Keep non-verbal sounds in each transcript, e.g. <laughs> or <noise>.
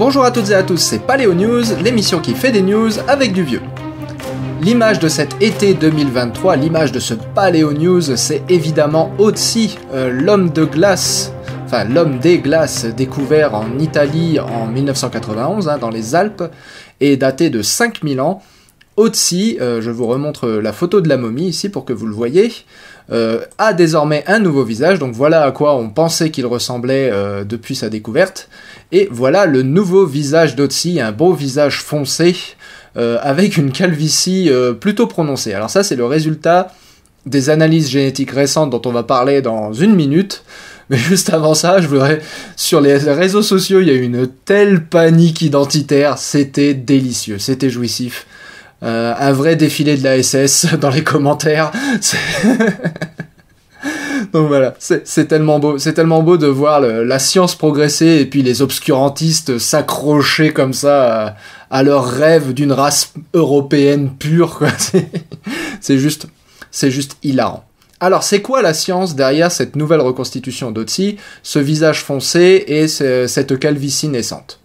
Bonjour à toutes et à tous, c'est Paléo News, l'émission qui fait des news avec du vieux. L'image de cet été 2023, l'image de ce Paléo News, c'est évidemment Otzi, euh, l'homme de glace, enfin l'homme des glaces découvert en Italie en 1991 hein, dans les Alpes et daté de 5000 ans. Otzi, euh, je vous remontre la photo de la momie ici pour que vous le voyez, euh, a désormais un nouveau visage, donc voilà à quoi on pensait qu'il ressemblait depuis sa découverte. Et voilà le nouveau visage d'Otsi, un beau visage foncé, euh, avec une calvitie euh, plutôt prononcée. Alors ça, c'est le résultat des analyses génétiques récentes dont on va parler dans une minute. Mais juste avant ça, je voudrais... Sur les réseaux sociaux, il y a eu une telle panique identitaire, c'était délicieux, c'était jouissif. Euh, un vrai défilé de la SS dans les commentaires. <laughs> <laughs> Donc voilà, c'est tellement beau, c'est tellement beau de voir la science progresser et puis les obscurantistes s'accrocher comme ça à, leur rêve d'une race européenne pure. <laughs> C'est juste, c'est juste hilarant. Alors, c'est quoi la science derrière cette nouvelle reconstitution d'Otzi, ce visage foncé et cette calvitie naissante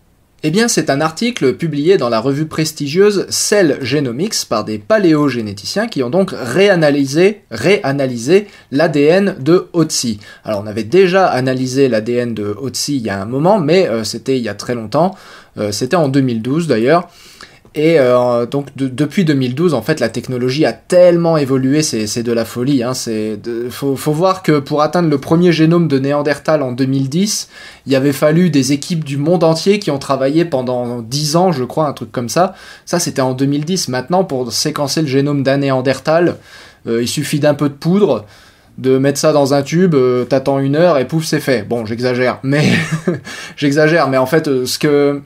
eh bien, c'est un article publié dans la revue prestigieuse Cell Genomics par des paléogénéticiens qui ont donc réanalysé, réanalysé l'ADN de Otsi. Alors, on avait déjà analysé l'ADN de Otsi il y a un moment, mais euh, c'était il y a très longtemps, euh, c'était en 2012 d'ailleurs. Et euh, donc depuis 2012, en fait, la technologie a tellement évolué, c'est de la folie. Hein, faut, faut, voir que pour atteindre le premier génome de Néandertal en 2010, il avait fallu des équipes du monde entier qui ont travaillé pendant 10 ans, je crois, un truc comme ça. Ça, c'était en 2010. Maintenant, pour séquencer le génome d'un Néandertal, euh, il suffit d'un peu de poudre, de mettre ça dans un tube, euh, t'attends une heure et pouf, c'est fait. Bon, j'exagère, mais <laughs> j'exagère, mais en fait, ce que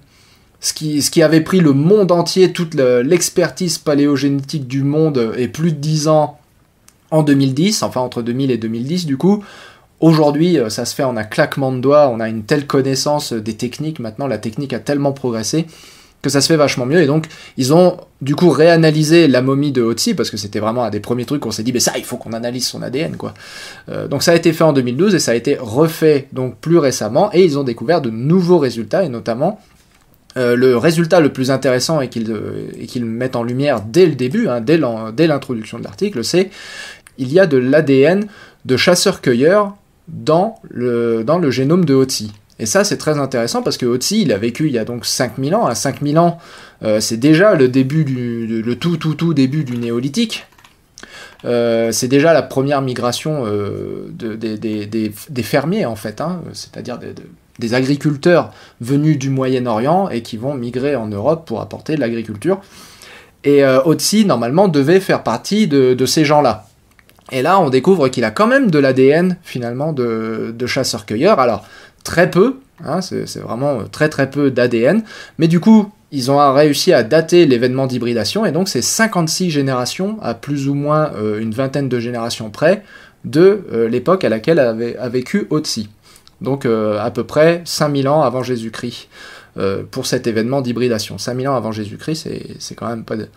ce qui, avait pris le monde entier, toute l'expertise paléogénétique du monde euh, et plus de 10 ans en 2010, enfin entre 2000 et 2010 du coup, Aujourd'hui, euh, ça se fait en un claquement de doigts, on a une telle connaissance euh, des techniques, maintenant la technique a tellement progressé que ça se fait vachement mieux. Et donc, ils ont du coup réanalysé la momie de Hotsi, parce que c'était vraiment un des premiers trucs qu'on s'est dit, mais ça, il faut qu'on analyse son ADN, quoi. donc ça a été fait en 2012 et ça a été refait donc plus récemment, et ils ont découvert de nouveaux résultats, et notamment euh, le résultat le plus intéressant et qu'ils euh, met mettent en lumière dès le début, hein, dès l'introduction de l'article, c'est il y a de l'ADN de chasseurs-cueilleurs dans le, dans le génome de Hotzi. Et ça, c'est très intéressant parce que Hotzi, il a vécu il y a donc 5000 ans. À 5000 ans, euh, c'est déjà le début le tout, tout, tout début du néolithique. c'est déjà la première migration de, des, fermiers en fait, hein, c'est-à-dire de, des agriculteurs venus du Moyen-Orient et qui vont migrer en Europe pour apporter de l'agriculture. Et euh, Otsi, normalement, devait faire partie de, ces gens-là. Et là, on découvre qu'il a quand même de l'ADN, finalement, de, chasseurs-cueilleurs. Alors, très peu, hein, c'est vraiment très très peu d'ADN, mais du coup, ils ont réussi à dater l'événement d'hybridation, et donc c'est 56 générations, à plus ou moins euh, une vingtaine de générations près, de euh, l'époque à laquelle avait, a vécu Otsi donc euh, à peu près 5000 ans avant Jésus-Christ, euh, pour cet événement d'hybridation. 5000 ans avant Jésus-Christ, c'est quand même pas... De...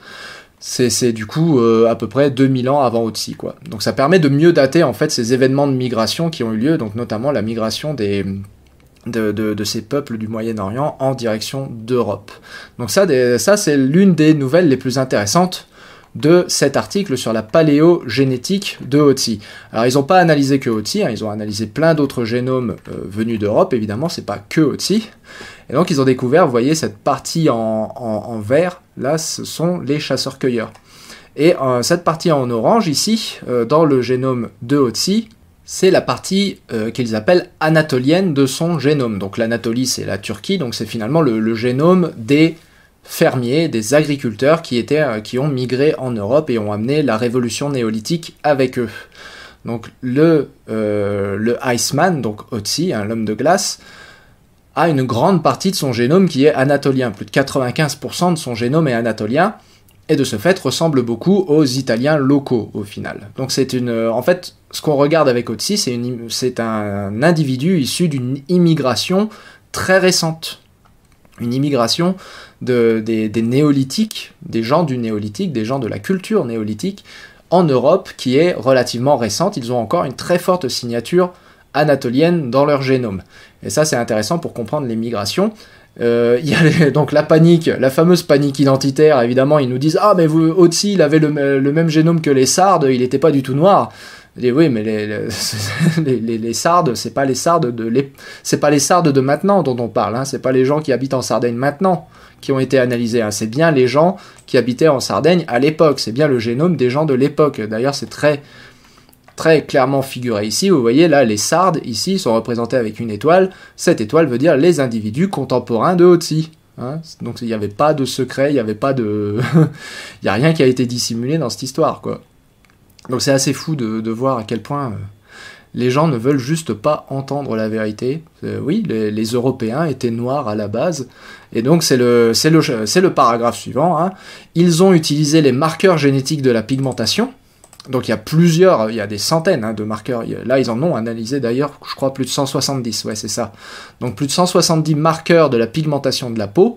C'est du coup euh, à peu près 2000 ans avant aussi quoi. Donc ça permet de mieux dater en fait ces événements de migration qui ont eu lieu, donc notamment la migration des, de, de, de, ces peuples du Moyen-Orient en direction d'Europe. Donc ça, ça c'est l'une des nouvelles les plus intéressantes de cet article sur la paléogénétique de Otsi. Alors ils n'ont pas analysé que Otsi, hein. ils ont analysé plein d'autres génomes euh, venus d'Europe, évidemment, c'est pas que Otsi. Et donc ils ont découvert, vous voyez, cette partie en, vert, là ce sont les chasseurs-cueilleurs. Et euh, cette partie en orange ici, euh, dans le génome de Hotsi, c'est la partie qu'ils appellent anatolienne de son génome. Donc l'Anatolie, c'est la Turquie, donc c'est finalement le génome des fermiers, des agriculteurs qui, étaient, euh, qui ont migré en Europe et ont amené la révolution néolithique avec eux. Donc le, euh, le Iceman, donc Otzi, hein, l'homme de glace, a une grande partie de son génome qui est anatolien. Plus de 95% de son génome est anatolien et de ce fait ressemble beaucoup aux Italiens locaux au final. Donc c'est une, euh, en fait, ce qu'on regarde avec Otzi, c'est, c'est un individu issu d'une immigration très récente. Une immigration des, néolithiques, des gens du néolithique, des gens de la culture néolithique en Europe qui est relativement récente. Ils ont encore une très forte signature anatolienne dans leur génome. Et ça, c'est intéressant pour comprendre les migrations. Euh, il y a donc la panique, la fameuse panique identitaire, évidemment, ils nous disent Ah, mais vous aussi, il avait le même génome que les Sardes, il n'était pas du tout noir oui, mais <laughs> les, les, sardes, c'est pas les sardes de c'est pas les sardes de maintenant dont on parle. Hein. C'est pas les gens qui habitent en Sardaigne maintenant qui ont été analysés. Hein. C'est bien les gens qui habitaient en Sardaigne à l'époque. C'est bien le génome des gens de l'époque. D'ailleurs, c'est très très clairement figuré ici. Vous voyez là, les sardes ici sont représentés avec une étoile. Cette étoile veut dire les individus contemporains de Otzi. Hein. Donc il n'y avait pas de secret, il n'y avait pas de, <laughs> y a rien qui a été dissimulé dans cette histoire quoi. Donc c'est assez fou de, voir à quel point euh, les gens ne veulent juste pas entendre la vérité. Euh, oui, les, Européens étaient noirs à la base. Et donc c'est le, le, le, paragraphe suivant. Hein. Ils ont utilisé les marqueurs génétiques de la pigmentation. Donc il y a plusieurs, il y a des centaines hein, de marqueurs. Là, ils en ont analysé d'ailleurs, je crois, plus de 170. Ouais, c'est ça. Donc plus de 170 marqueurs de la pigmentation de la peau.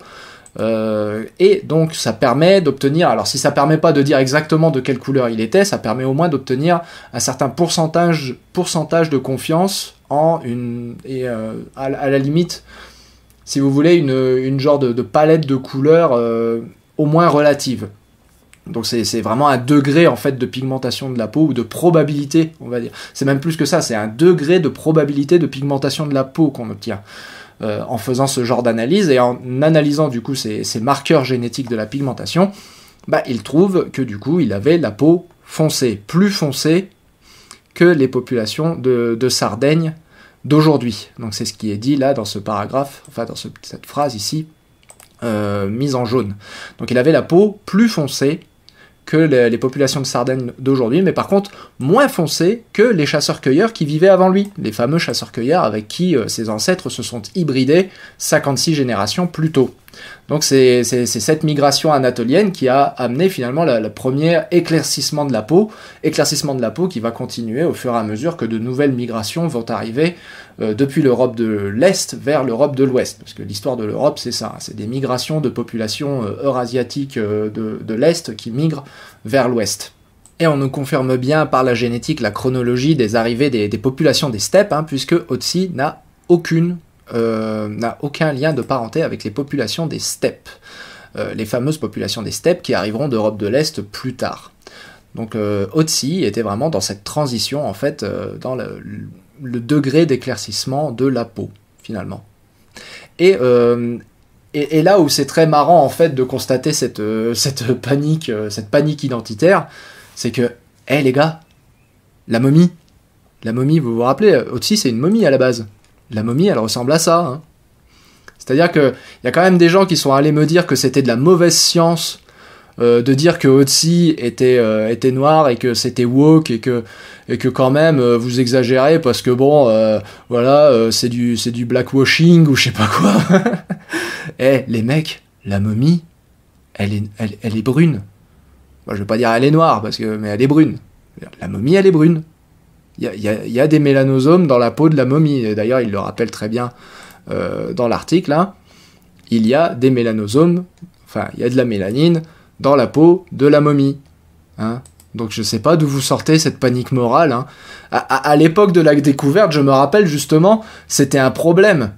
Euh, et donc ça permet d'obtenir, alors si ça permet pas de dire exactement de quelle couleur il était, ça permet au moins d'obtenir un certain pourcentage, pourcentage de confiance en une, et euh, à, la limite, si vous voulez, une, genre de, palette de couleurs euh, au moins relative. Donc c'est vraiment un degré en fait de pigmentation de la peau ou de probabilité, on va dire. C'est même plus que ça, c'est un degré de probabilité de pigmentation de la peau qu'on obtient. Euh, en faisant ce genre d'analyse et en analysant du coup ces, marqueurs génétiques de la pigmentation, bah, il trouve que du coup il avait la peau foncée, plus foncée que les populations de, Sardaigne d'aujourd'hui. Donc c'est ce qui est dit là dans ce paragraphe, enfin dans cette phrase ici, euh, mise en jaune. Donc il avait la peau plus foncée que les, populations de Sardaigne d'aujourd'hui, mais par contre moins foncées que les chasseurs-cueilleurs qui vivaient avant lui, les fameux chasseurs-cueilleurs avec qui euh, ses ancêtres se sont hybridés 56 générations plus tôt. Donc c'est cette migration anatolienne qui a amené finalement le premier éclaircissement de la peau, éclaircissement de la peau qui va continuer au fur et à mesure que de nouvelles migrations vont arriver euh, depuis l'Europe de l'Est vers l'Europe de l'Ouest, parce que l'histoire de l'Europe, c'est ça, c'est des migrations de populations euh, eurasiatiques euh, de, l'Est qui migrent vers l'Ouest. Et on nous confirme bien par la génétique la chronologie des arrivées des, populations des steppes, hein, puisque Otsi n'a aucune n'a aucun lien de parenté avec les populations des steppes, les fameuses populations des steppes qui arriveront d'Europe de l'Est plus tard. Donc Otsi était vraiment dans cette transition en fait dans le, le degré d'éclaircissement de la peau, finalement. Euh, et, et, là où c'est très marrant, en fait, de constater cette, euh, <laughs> cette, panique, euh, cette panique identitaire, c'est que, hé eh, les gars, la momie, la momie, vous vous rappelez, aussi c'est une momie à la base. La momie, elle ressemble à ça. Hein. C'est-à-dire qu'il y a quand même des gens qui sont allés me dire que c'était de la mauvaise science euh, de dire que Otsi euh, était, noir et que c'était woke et que, quand même euh, vous exagérez parce que bon, voilà, c'est du, du blackwashing ou je sais pas quoi. <laughs> Eh, les mecs, la momie, elle est, brune. Moi, je vais pas dire elle est noire, parce que, mais elle est brune. La momie, elle est brune. Il y, a, des mélanosomes dans la peau de la momie. D'ailleurs, il le rappelle très bien dans l'article. Hein. Il y a des mélanosomes, enfin, il y a de la mélanine dans la peau de la momie. Hein donc je sais pas d'où vous sortez cette panique morale. Hein. À, l'époque de la découverte, je me rappelle justement, c'était un problème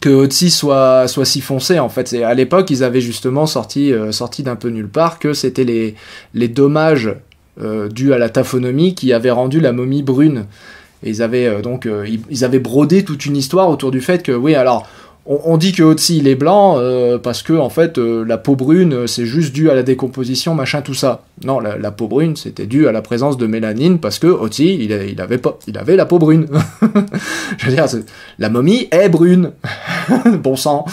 que Otsi soit, soit si foncé en fait. À l'époque, ils avaient justement sorti, euh, sorti d'un peu nulle part que c'était les, les dommages euh, dus à la taphonomie qui avaient rendu la momie brune. Et ils avaient euh, donc ils, avaient brodé toute une histoire autour du fait que oui alors on, dit que Otsi il est blanc euh, parce que en fait euh, la peau brune euh, c'est juste dû à la décomposition machin tout ça. Non, la, peau brune c'était dû à la présence de mélanine parce que il, avait il avait la peau brune. <laughs> Je veux dire, la momie est brune. <laughs> bon sang.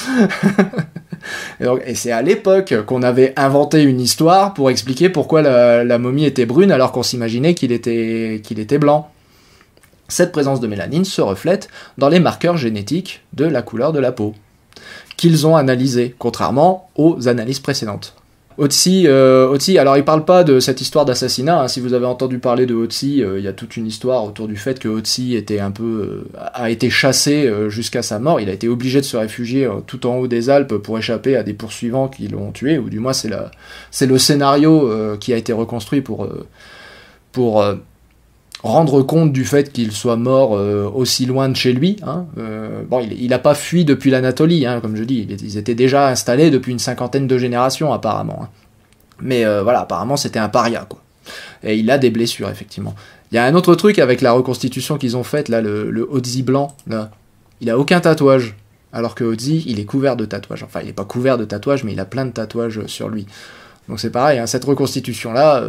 <laughs> et c'est à l'époque qu'on avait inventé une histoire pour expliquer pourquoi la, la momie était brune alors qu'on s'imaginait qu'il était, qu'il était blanc. Cette présence de mélanine se reflète dans les marqueurs génétiques de la couleur de la peau, qu'ils ont analysé, contrairement aux analyses précédentes. Otsi, euh, alors il parle pas de cette histoire d'assassinat. Hein. Si vous avez entendu parler de Otzi, euh, il y a toute une histoire autour du fait que Otzi était un peu, euh, a été chassé euh, jusqu'à sa mort. Il a été obligé de se réfugier tout en haut des Alpes pour échapper à des poursuivants qui l'ont tué, ou du moins c'est le scénario qui a été reconstruit pour, pour rendre compte du fait qu'il soit mort euh, aussi loin de chez lui. Hein, euh, bon, il n'a pas fui depuis l'Anatolie, hein, comme je dis, ils étaient déjà installés depuis une cinquantaine de générations apparemment. Hein. Mais euh, voilà, apparemment c'était un paria, quoi. Et il a des blessures, effectivement. Il y a un autre truc avec la reconstitution qu'ils ont faite, là, le, le blanc, Il a aucun tatouage. Alors que Ozzy, il est couvert de tatouages. Enfin, il n'est pas couvert de tatouages, mais il a plein de tatouages sur lui. Donc c'est pareil, cette reconstitution-là,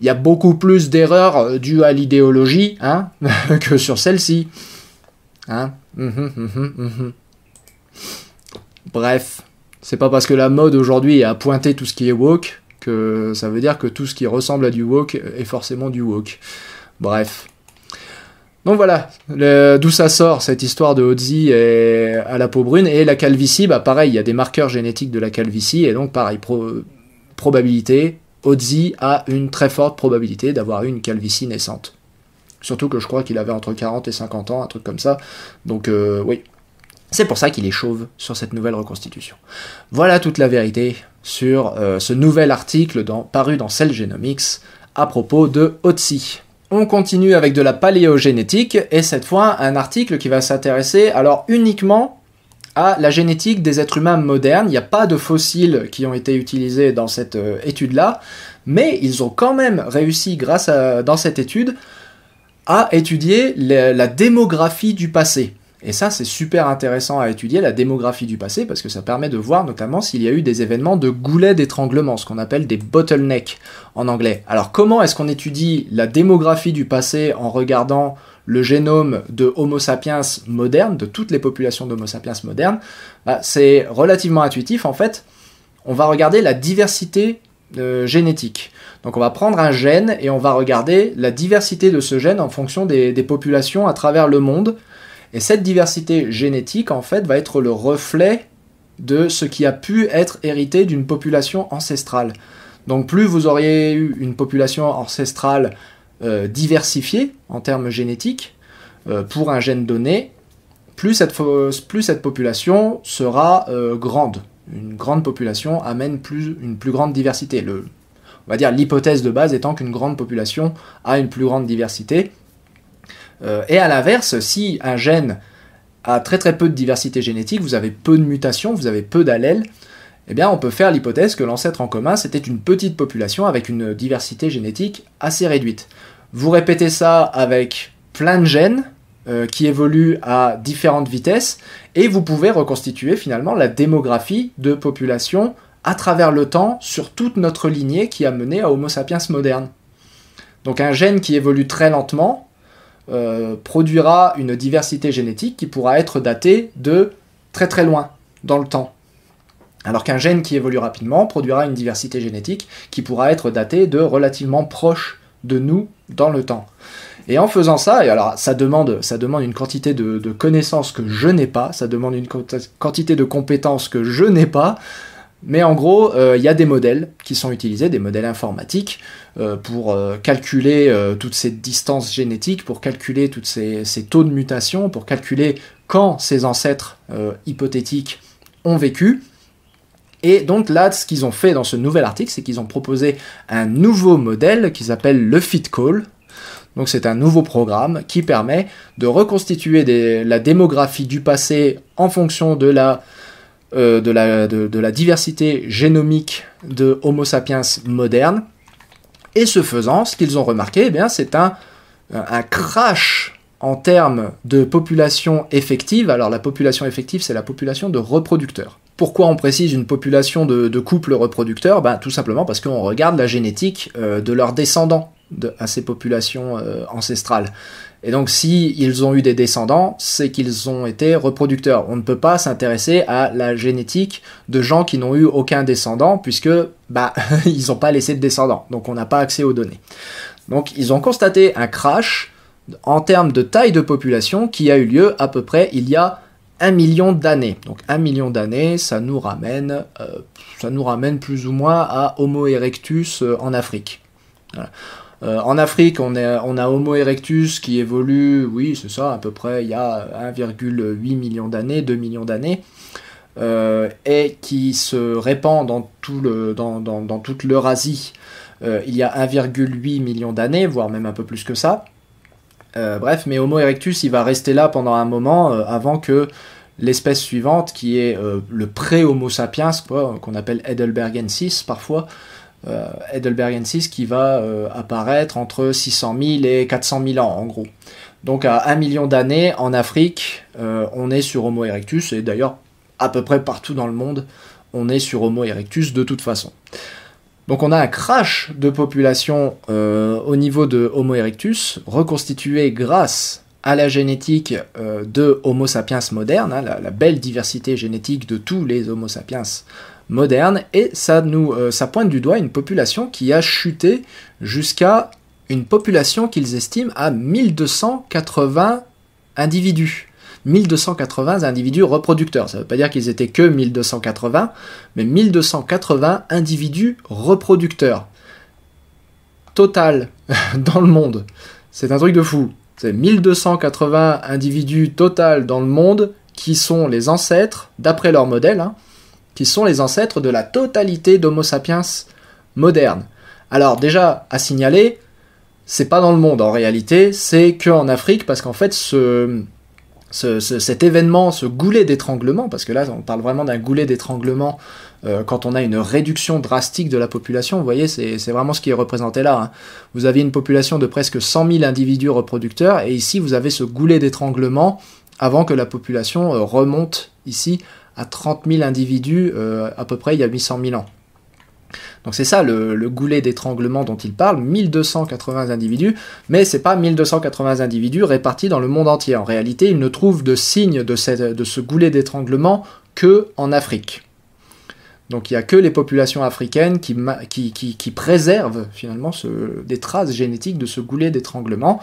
il y a beaucoup plus d'erreurs euh, dues à l'idéologie hein, <laughs> que sur celle-ci. Hein? Hum, hum, hum, Bref, c'est pas parce que la mode aujourd'hui a pointé tout ce qui est woke que ça veut dire que tout ce qui ressemble à du woke est forcément du woke. Bref. Donc voilà, d'où ça sort cette histoire de et à la peau brune et la calvitie, bah pareil, il y a des marqueurs génétiques de la calvitie et donc pareil, probabilité, Ozzy a une très forte probabilité d'avoir eu une calvitie naissante. Surtout que je crois qu'il avait entre 40 et 50 ans, un truc comme ça. Donc euh, oui, c'est pour ça qu'il est chauve sur cette nouvelle reconstitution. Voilà toute la vérité sur euh, ce nouvel article paru dans Cell Genomics à propos de Otsi. On continue avec de la paléogénétique et cette fois un article qui va s'intéresser alors uniquement à la génétique des êtres humains modernes. Il n'y a pas de fossiles qui ont été utilisés dans cette euh, étude-là, mais ils ont quand même réussi, grâce à, dans cette étude, à étudier la démographie du passé. Et ça, c'est super intéressant à étudier, la démographie du passé, parce que ça permet de voir notamment s'il y a eu des événements de goulets d'étranglement, ce qu'on appelle des bottlenecks en anglais. Alors comment est-ce qu'on étudie la démographie du passé en regardant le génome de Homo sapiens moderne, de toutes les populations d'Homo sapiens moderne, bah, c'est relativement intuitif. En fait, on va regarder la diversité euh, génétique. Donc on va prendre un gène et on va regarder la diversité de ce gène en fonction des, des populations à travers le monde. Et cette diversité génétique, en fait, va être le reflet de ce qui a pu être hérité d'une population ancestrale. Donc plus vous auriez eu une population ancestrale euh, diversifié diversifiée en termes génétiques euh, pour un gène donné, plus cette, plus cette population sera euh, grande. Une grande population amène plus, une plus grande diversité. on va dire l'hypothèse de base étant qu'une grande population a une plus grande diversité. et à l'inverse, si un gène a très très peu de diversité génétique, vous avez peu de mutations, vous avez peu d'allèles, eh bien on peut faire l'hypothèse que l'ancêtre en commun c'était une petite population avec une diversité génétique assez réduite. Vous répétez ça avec plein de gènes euh, qui évoluent à différentes vitesses et vous pouvez reconstituer finalement la démographie de population à travers le temps sur toute notre lignée qui a mené à Homo sapiens moderne. Donc un gène qui évolue très lentement euh, produira une diversité génétique qui pourra être datée de très très loin dans le temps. Alors qu'un gène qui évolue rapidement produira une diversité génétique qui pourra être datée de relativement proche de nous dans le temps. Et en faisant ça, et alors ça demande, ça demande une quantité de, connaissances que je n'ai pas, ça demande une quantité de compétences que je n'ai pas, mais en gros, euh, il y a des modèles qui sont utilisés, des modèles informatiques, euh, pour euh, calculer toutes ces distances génétiques, pour calculer tous ces, taux de mutation, pour calculer quand ces ancêtres hypothétiques ont vécu. Et donc là, ce qu'ils ont fait dans ce nouvel article, c'est qu'ils ont proposé un nouveau modèle qu'ils appellent le FitCall. Donc c'est un nouveau programme qui permet de reconstituer la démographie du passé en fonction euh, de la, diversité génomique de Homo sapiens moderne. Et ce faisant, ce qu'ils ont remarqué, eh c'est un crash en termes de population effective. Alors la population effective, c'est la population de reproducteurs. Pourquoi on précise une population de, couples reproducteurs ben, Tout simplement parce qu'on regarde la génétique euh, de leurs descendants à ces populations euh, ancestrales. Et donc si ont eu des descendants, c'est qu'ils ont été reproducteurs. On ne peut pas s'intéresser à la génétique de gens qui n'ont eu aucun descendant, puisque bah, <laughs> ils n'ont pas laissé de descendants, donc on n'a pas accès aux données. Donc ils ont constaté un crash en termes de taille de population qui a eu lieu à peu près il y a 1 million d'années. Donc 1 million d'années, ça nous ramène, euh, ça nous ramène plus ou moins à Homo erectus euh, en Afrique. Euh, en Afrique, on, est, on, a Homo erectus qui évolue, oui, c'est ça, à peu près il y a 1,8 million d'années, 2 millions d'années, et qui se répand dans, dans toute l'Eurasie il y a 1,8 million d'années, voire même un peu plus que ça. Euh, bref, mais Homo erectus, il va rester là pendant un moment euh, avant que l'espèce suivante, qui est euh, le pré-Homo sapiens, qu'on appelle Edelbergensis parfois, Edelbergensis qui va apparaître entre 600 000 et 400 000 ans en gros. Donc à un million d'années en Afrique, on est sur Homo erectus, et d'ailleurs à peu près partout dans le monde, on est sur Homo erectus de toute façon. Donc on a un crash de population euh, au niveau de Homo erectus, reconstitué grâce à la génétique euh, de Homo sapiens moderne, hein, la, belle diversité génétique de tous les Homo sapiens modernes, et ça, nous, euh, ça pointe du doigt une population qui a chuté jusqu'à une population qu'ils estiment à 1280 individus. 1280 individus reproducteurs. Ça ne veut pas dire qu'ils étaient que 1280, mais 1280 individus reproducteurs. Total <laughs> dans le monde. C'est un truc de fou. C'est 1280 individus total dans le monde qui sont les ancêtres, d'après leur modèle, hein, qui sont les ancêtres de la totalité d'Homo sapiens moderne. Alors déjà, à signaler, c'est pas dans le monde en réalité, c'est qu'en Afrique, parce qu'en fait, ce, cet événement, ce goulet d'étranglement, parce que là on parle vraiment d'un goulet d'étranglement euh, quand on a une réduction drastique de la population, vous voyez, c'est vraiment ce qui est représenté là. Hein. Vous aviez une population de presque 100 000 individus reproducteurs, et ici vous avez ce goulet d'étranglement avant que la population euh, remonte ici à 30 000 individus euh, à peu près il y a 800 000 ans. Donc c'est ça le, goulet d'étranglement dont il parle, 1280 individus, mais c'est pas 1280 individus répartis dans le monde entier. En réalité, il ne trouve de signes de, ce goulet d'étranglement que en Afrique. Donc il n'y a que les populations africaines qui, préservent finalement des traces génétiques de ce goulet d'étranglement.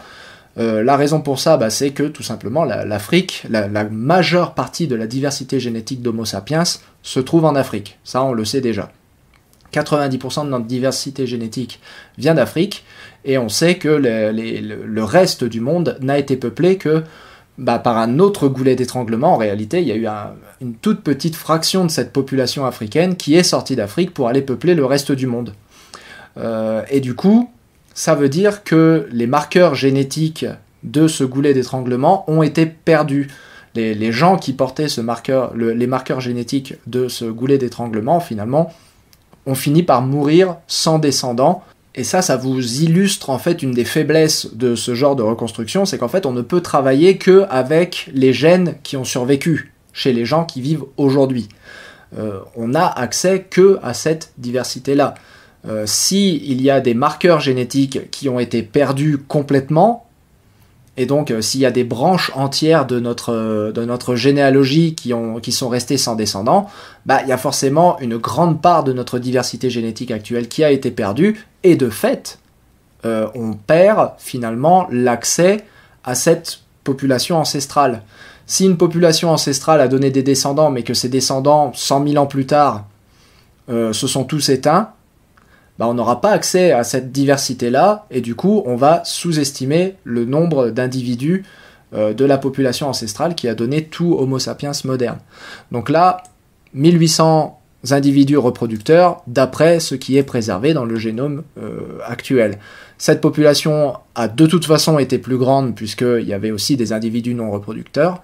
Euh, la raison pour ça, bah, c'est que tout simplement l'Afrique, la, majeure partie de la diversité génétique d'Homo sapiens se trouve en Afrique. Ça, on le sait déjà. 90% de notre diversité génétique vient d'Afrique, et on sait que le reste du monde n'a été peuplé que bah, par un autre goulet d'étranglement. En réalité, il y a eu une toute petite fraction de cette population africaine qui est sortie d'Afrique pour aller peupler le reste du monde. Euh, et du coup, ça veut dire que les marqueurs génétiques de ce goulet d'étranglement ont été perdus. Les, gens qui portaient ce marqueur, les marqueurs génétiques de ce goulet d'étranglement, finalement, on finit par mourir sans descendant. Et ça, ça vous illustre en fait une des faiblesses de ce genre de reconstruction, c'est qu'en fait on ne peut travailler que avec les gènes qui ont survécu chez les gens qui vivent aujourd'hui. Euh, on n'a accès que à cette diversité-là. S'il euh, si il y a des marqueurs génétiques qui ont été perdus complètement, et donc, euh, s'il y a des branches entières de notre, euh, de notre généalogie qui, ont, qui sont restées sans descendants, bah, il y a forcément une grande part de notre diversité génétique actuelle qui a été perdue, et de fait, euh, on perd finalement l'accès à cette population ancestrale. Si une population ancestrale a donné des descendants, mais que ces descendants, 100 000 ans plus tard, se sont tous éteints, bah, on n'aura pas accès à cette diversité-là, et du coup, on va sous-estimer le nombre d'individus euh, de la population ancestrale qui a donné tout Homo sapiens moderne. Donc là, 1800 individus reproducteurs d'après ce qui est préservé dans le génome euh, actuel. Cette population a de toute façon été plus grande puisqu'il y avait aussi des individus non reproducteurs.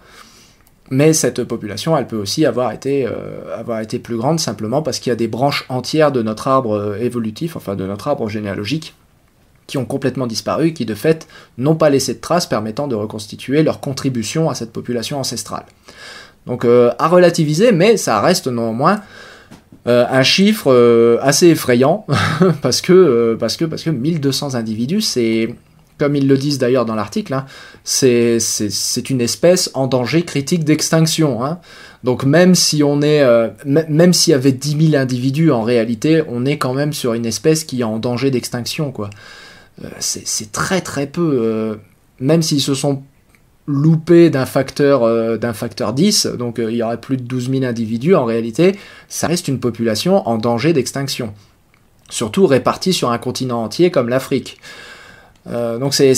Mais cette population, elle peut aussi avoir été, euh, avoir été plus grande simplement parce qu'il y a des branches entières de notre arbre euh, évolutif, enfin de notre arbre généalogique, qui ont complètement disparu, qui de fait n'ont pas laissé de traces permettant de reconstituer leur contribution à cette population ancestrale. Donc euh, à relativiser, mais ça reste non moins un chiffre assez effrayant <laughs> parce que parce que parce que 1200 individus c'est comme ils le disent d'ailleurs dans l'article, hein, c'est une espèce en danger critique d'extinction. Hein. Donc même si on est, euh, même s'il y avait 10 000 individus en réalité, on est quand même sur une espèce qui est en danger d'extinction. quoi. Euh, c'est très très peu. Euh, même s'ils se sont loupés d'un facteur, d'un facteur 10, donc il y aurait plus de 12 000 individus en réalité, ça reste une population en danger d'extinction. Surtout répartie sur un continent entier comme l'Afrique. Euh, donc c'est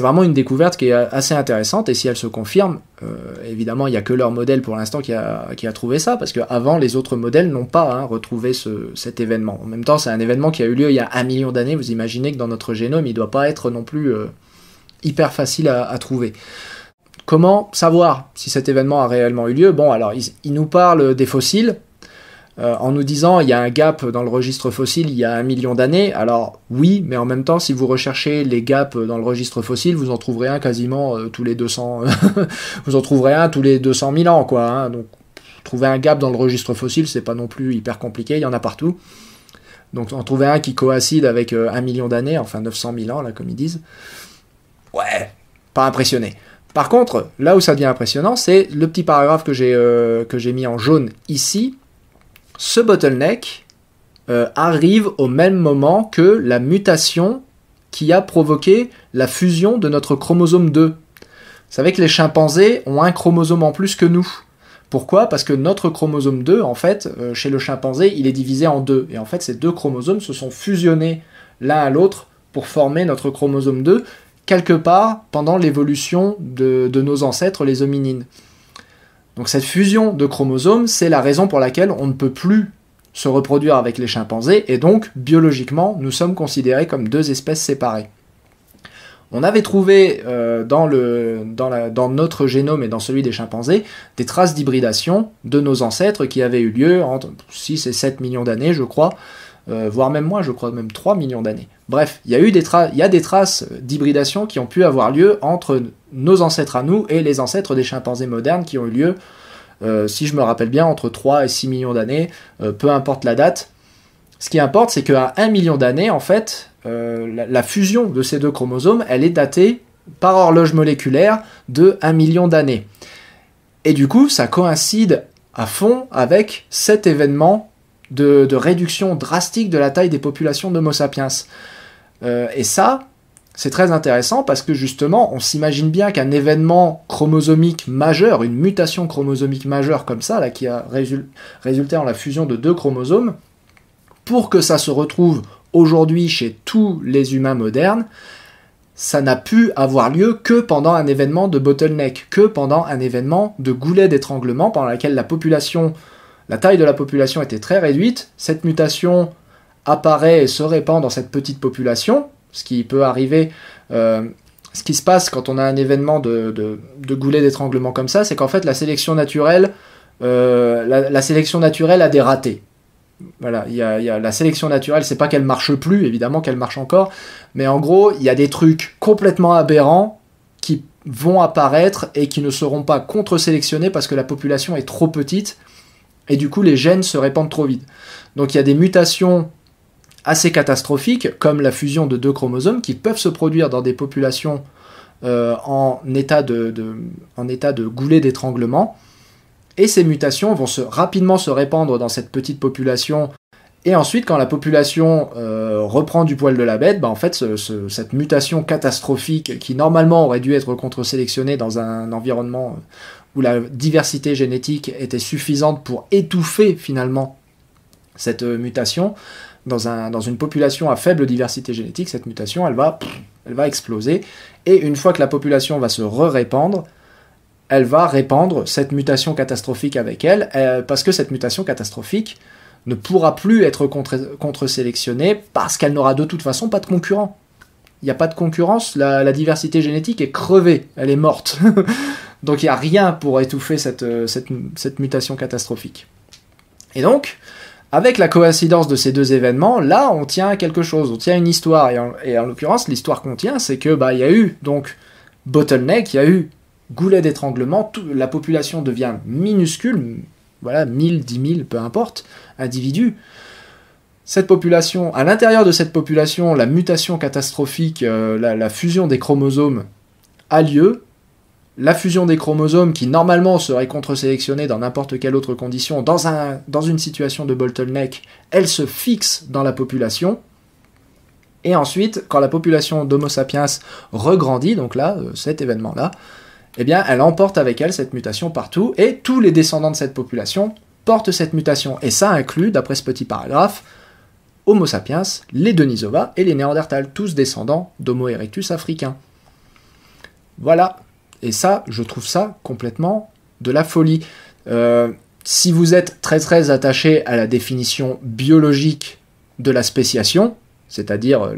vraiment une découverte qui est assez intéressante et si elle se confirme, euh, évidemment il n'y a que leur modèle pour l'instant qui a, trouvé ça parce qu'avant les autres modèles n'ont pas hein, retrouvé cet événement. En même temps c'est un événement qui a eu lieu il y a un million d'années, vous imaginez que dans notre génome il ne doit pas être non plus euh, hyper facile à, trouver. Comment savoir si cet événement a réellement eu lieu Bon alors ils il nous parlent des fossiles, euh, en nous disant il y a un gap dans le registre fossile il y a un million d'années. Alors oui, mais en même temps, si vous recherchez les gaps dans le registre fossile, vous en trouverez un quasiment euh, tous les 200, <laughs> vous en trouverez un tous les 200 000 ans, quoi. Hein. Donc trouver un gap dans le registre fossile, c'est pas non plus hyper compliqué, il y en a partout. Donc en trouver un qui coïncide avec euh, un million d'années, enfin 900 000 ans, là, comme ils disent. Ouais, pas impressionné. Par contre, là où ça devient impressionnant, c'est le petit paragraphe que j'ai mis en jaune ici, ce bottleneck euh, arrive au même moment que la mutation qui a provoqué la fusion de notre chromosome 2. Vous savez que les chimpanzés ont un chromosome en plus que nous. Pourquoi Parce que notre chromosome 2, en fait, euh, chez le chimpanzé, il est divisé en deux. Et en fait, ces deux chromosomes se sont fusionnés l'un à l'autre pour former notre chromosome 2, quelque part pendant l'évolution de, de nos ancêtres, les hominines. Donc cette fusion de chromosomes, c'est la raison pour laquelle on ne peut plus se reproduire avec les chimpanzés, et donc biologiquement, nous sommes considérés comme deux espèces séparées. On avait trouvé euh, dans, dans, notre génome et dans celui des chimpanzés des traces d'hybridation de nos ancêtres qui avaient eu lieu entre 6 et 7 millions d'années, je crois, euh, voire même moins, je crois même 3 millions d'années. Bref, il y a eu des, il y a des traces d'hybridation qui ont pu avoir lieu entre nos ancêtres à nous et les ancêtres des chimpanzés modernes qui ont eu lieu, euh, si je me rappelle bien, entre 3 et 6 millions d'années, euh, peu importe la date. Ce qui importe, c'est qu'à 1 million d'années, en fait, la, la fusion de ces deux chromosomes, elle est datée par horloge moléculaire de 1 million d'années. Et du coup, ça coïncide à fond avec cet événement de, réduction drastique de la taille des populations d'Homo sapiens. Euh, et ça, c'est très intéressant parce que justement, on s'imagine bien qu'un événement chromosomique majeur, une mutation chromosomique majeure comme ça, qui a résulté en la fusion de deux chromosomes, pour que ça se retrouve aujourd'hui chez tous les humains modernes, ça n'a pu avoir lieu que pendant un événement de bottleneck, que pendant un événement de goulet d'étranglement, pendant lequel la population la taille de la population était très réduite, cette mutation apparaît et se répand dans cette petite population, ce qui peut arriver, euh, ce qui se passe quand on a un événement de, goulet d'étranglement comme ça, c'est qu'en fait la sélection naturelle, euh, la, sélection naturelle a des ratés. Voilà, y a la sélection naturelle, c'est pas qu'elle marche plus, évidemment qu'elle marche encore, mais en gros, il y a des trucs complètement aberrants qui vont apparaître et qui ne seront pas contre-sélectionnés parce que la population est trop petite et du coup, les gènes se répandent trop vite. Donc il y a des mutations assez catastrophiques, comme la fusion de deux chromosomes, qui peuvent se produire dans des populations euh, en, état de, goulet d'étranglement. Et ces mutations vont rapidement se répandre dans cette petite population. Et ensuite, quand la population euh, reprend du poil de la bête, bah, en fait, cette mutation catastrophique qui normalement aurait dû être contre-sélectionnée dans un environnement où la diversité génétique était suffisante pour étouffer finalement cette euh, mutation, dans, un, dans une population à faible diversité génétique, cette mutation, elle va, elle va exploser. Et une fois que la population va se re-répandre, elle va répandre cette mutation catastrophique avec elle, euh, parce que cette mutation catastrophique ne pourra plus être contre-sélectionnée parce qu'elle n'aura de toute façon pas de concurrent. Il n'y a pas de concurrence, la diversité génétique est crevée, elle est morte. <laughs> Donc il n'y a rien pour étouffer euh, cette, mutation catastrophique. Et donc, avec la coïncidence de ces deux événements, là on tient quelque chose, on tient une histoire. Et en, l'occurrence, l'histoire qu'on tient, c'est que bah il y a eu donc bottleneck, il y a eu goulet d'étranglement, la population devient minuscule, voilà, 1000, 10 000, peu importe, individus. Cette population, à l'intérieur de cette population, la mutation catastrophique, euh, la fusion des chromosomes a lieu, la fusion des chromosomes qui normalement serait contre-sélectionnée dans n'importe quelle autre condition, dans, un, dans une situation de bottleneck, elle se fixe dans la population. Et ensuite, quand la population d'Homo sapiens regrandit, donc là, euh, cet événement-là, eh bien, elle emporte avec elle cette mutation partout, et tous les descendants de cette population portent cette mutation. Et ça inclut, d'après ce petit paragraphe, Homo sapiens, les Denisova et les Néandertals, tous descendants d'Homo erectus africain. Voilà, et ça, je trouve ça complètement de la folie. Euh, si vous êtes très très attaché à la définition biologique de la spéciation, c'est-à-dire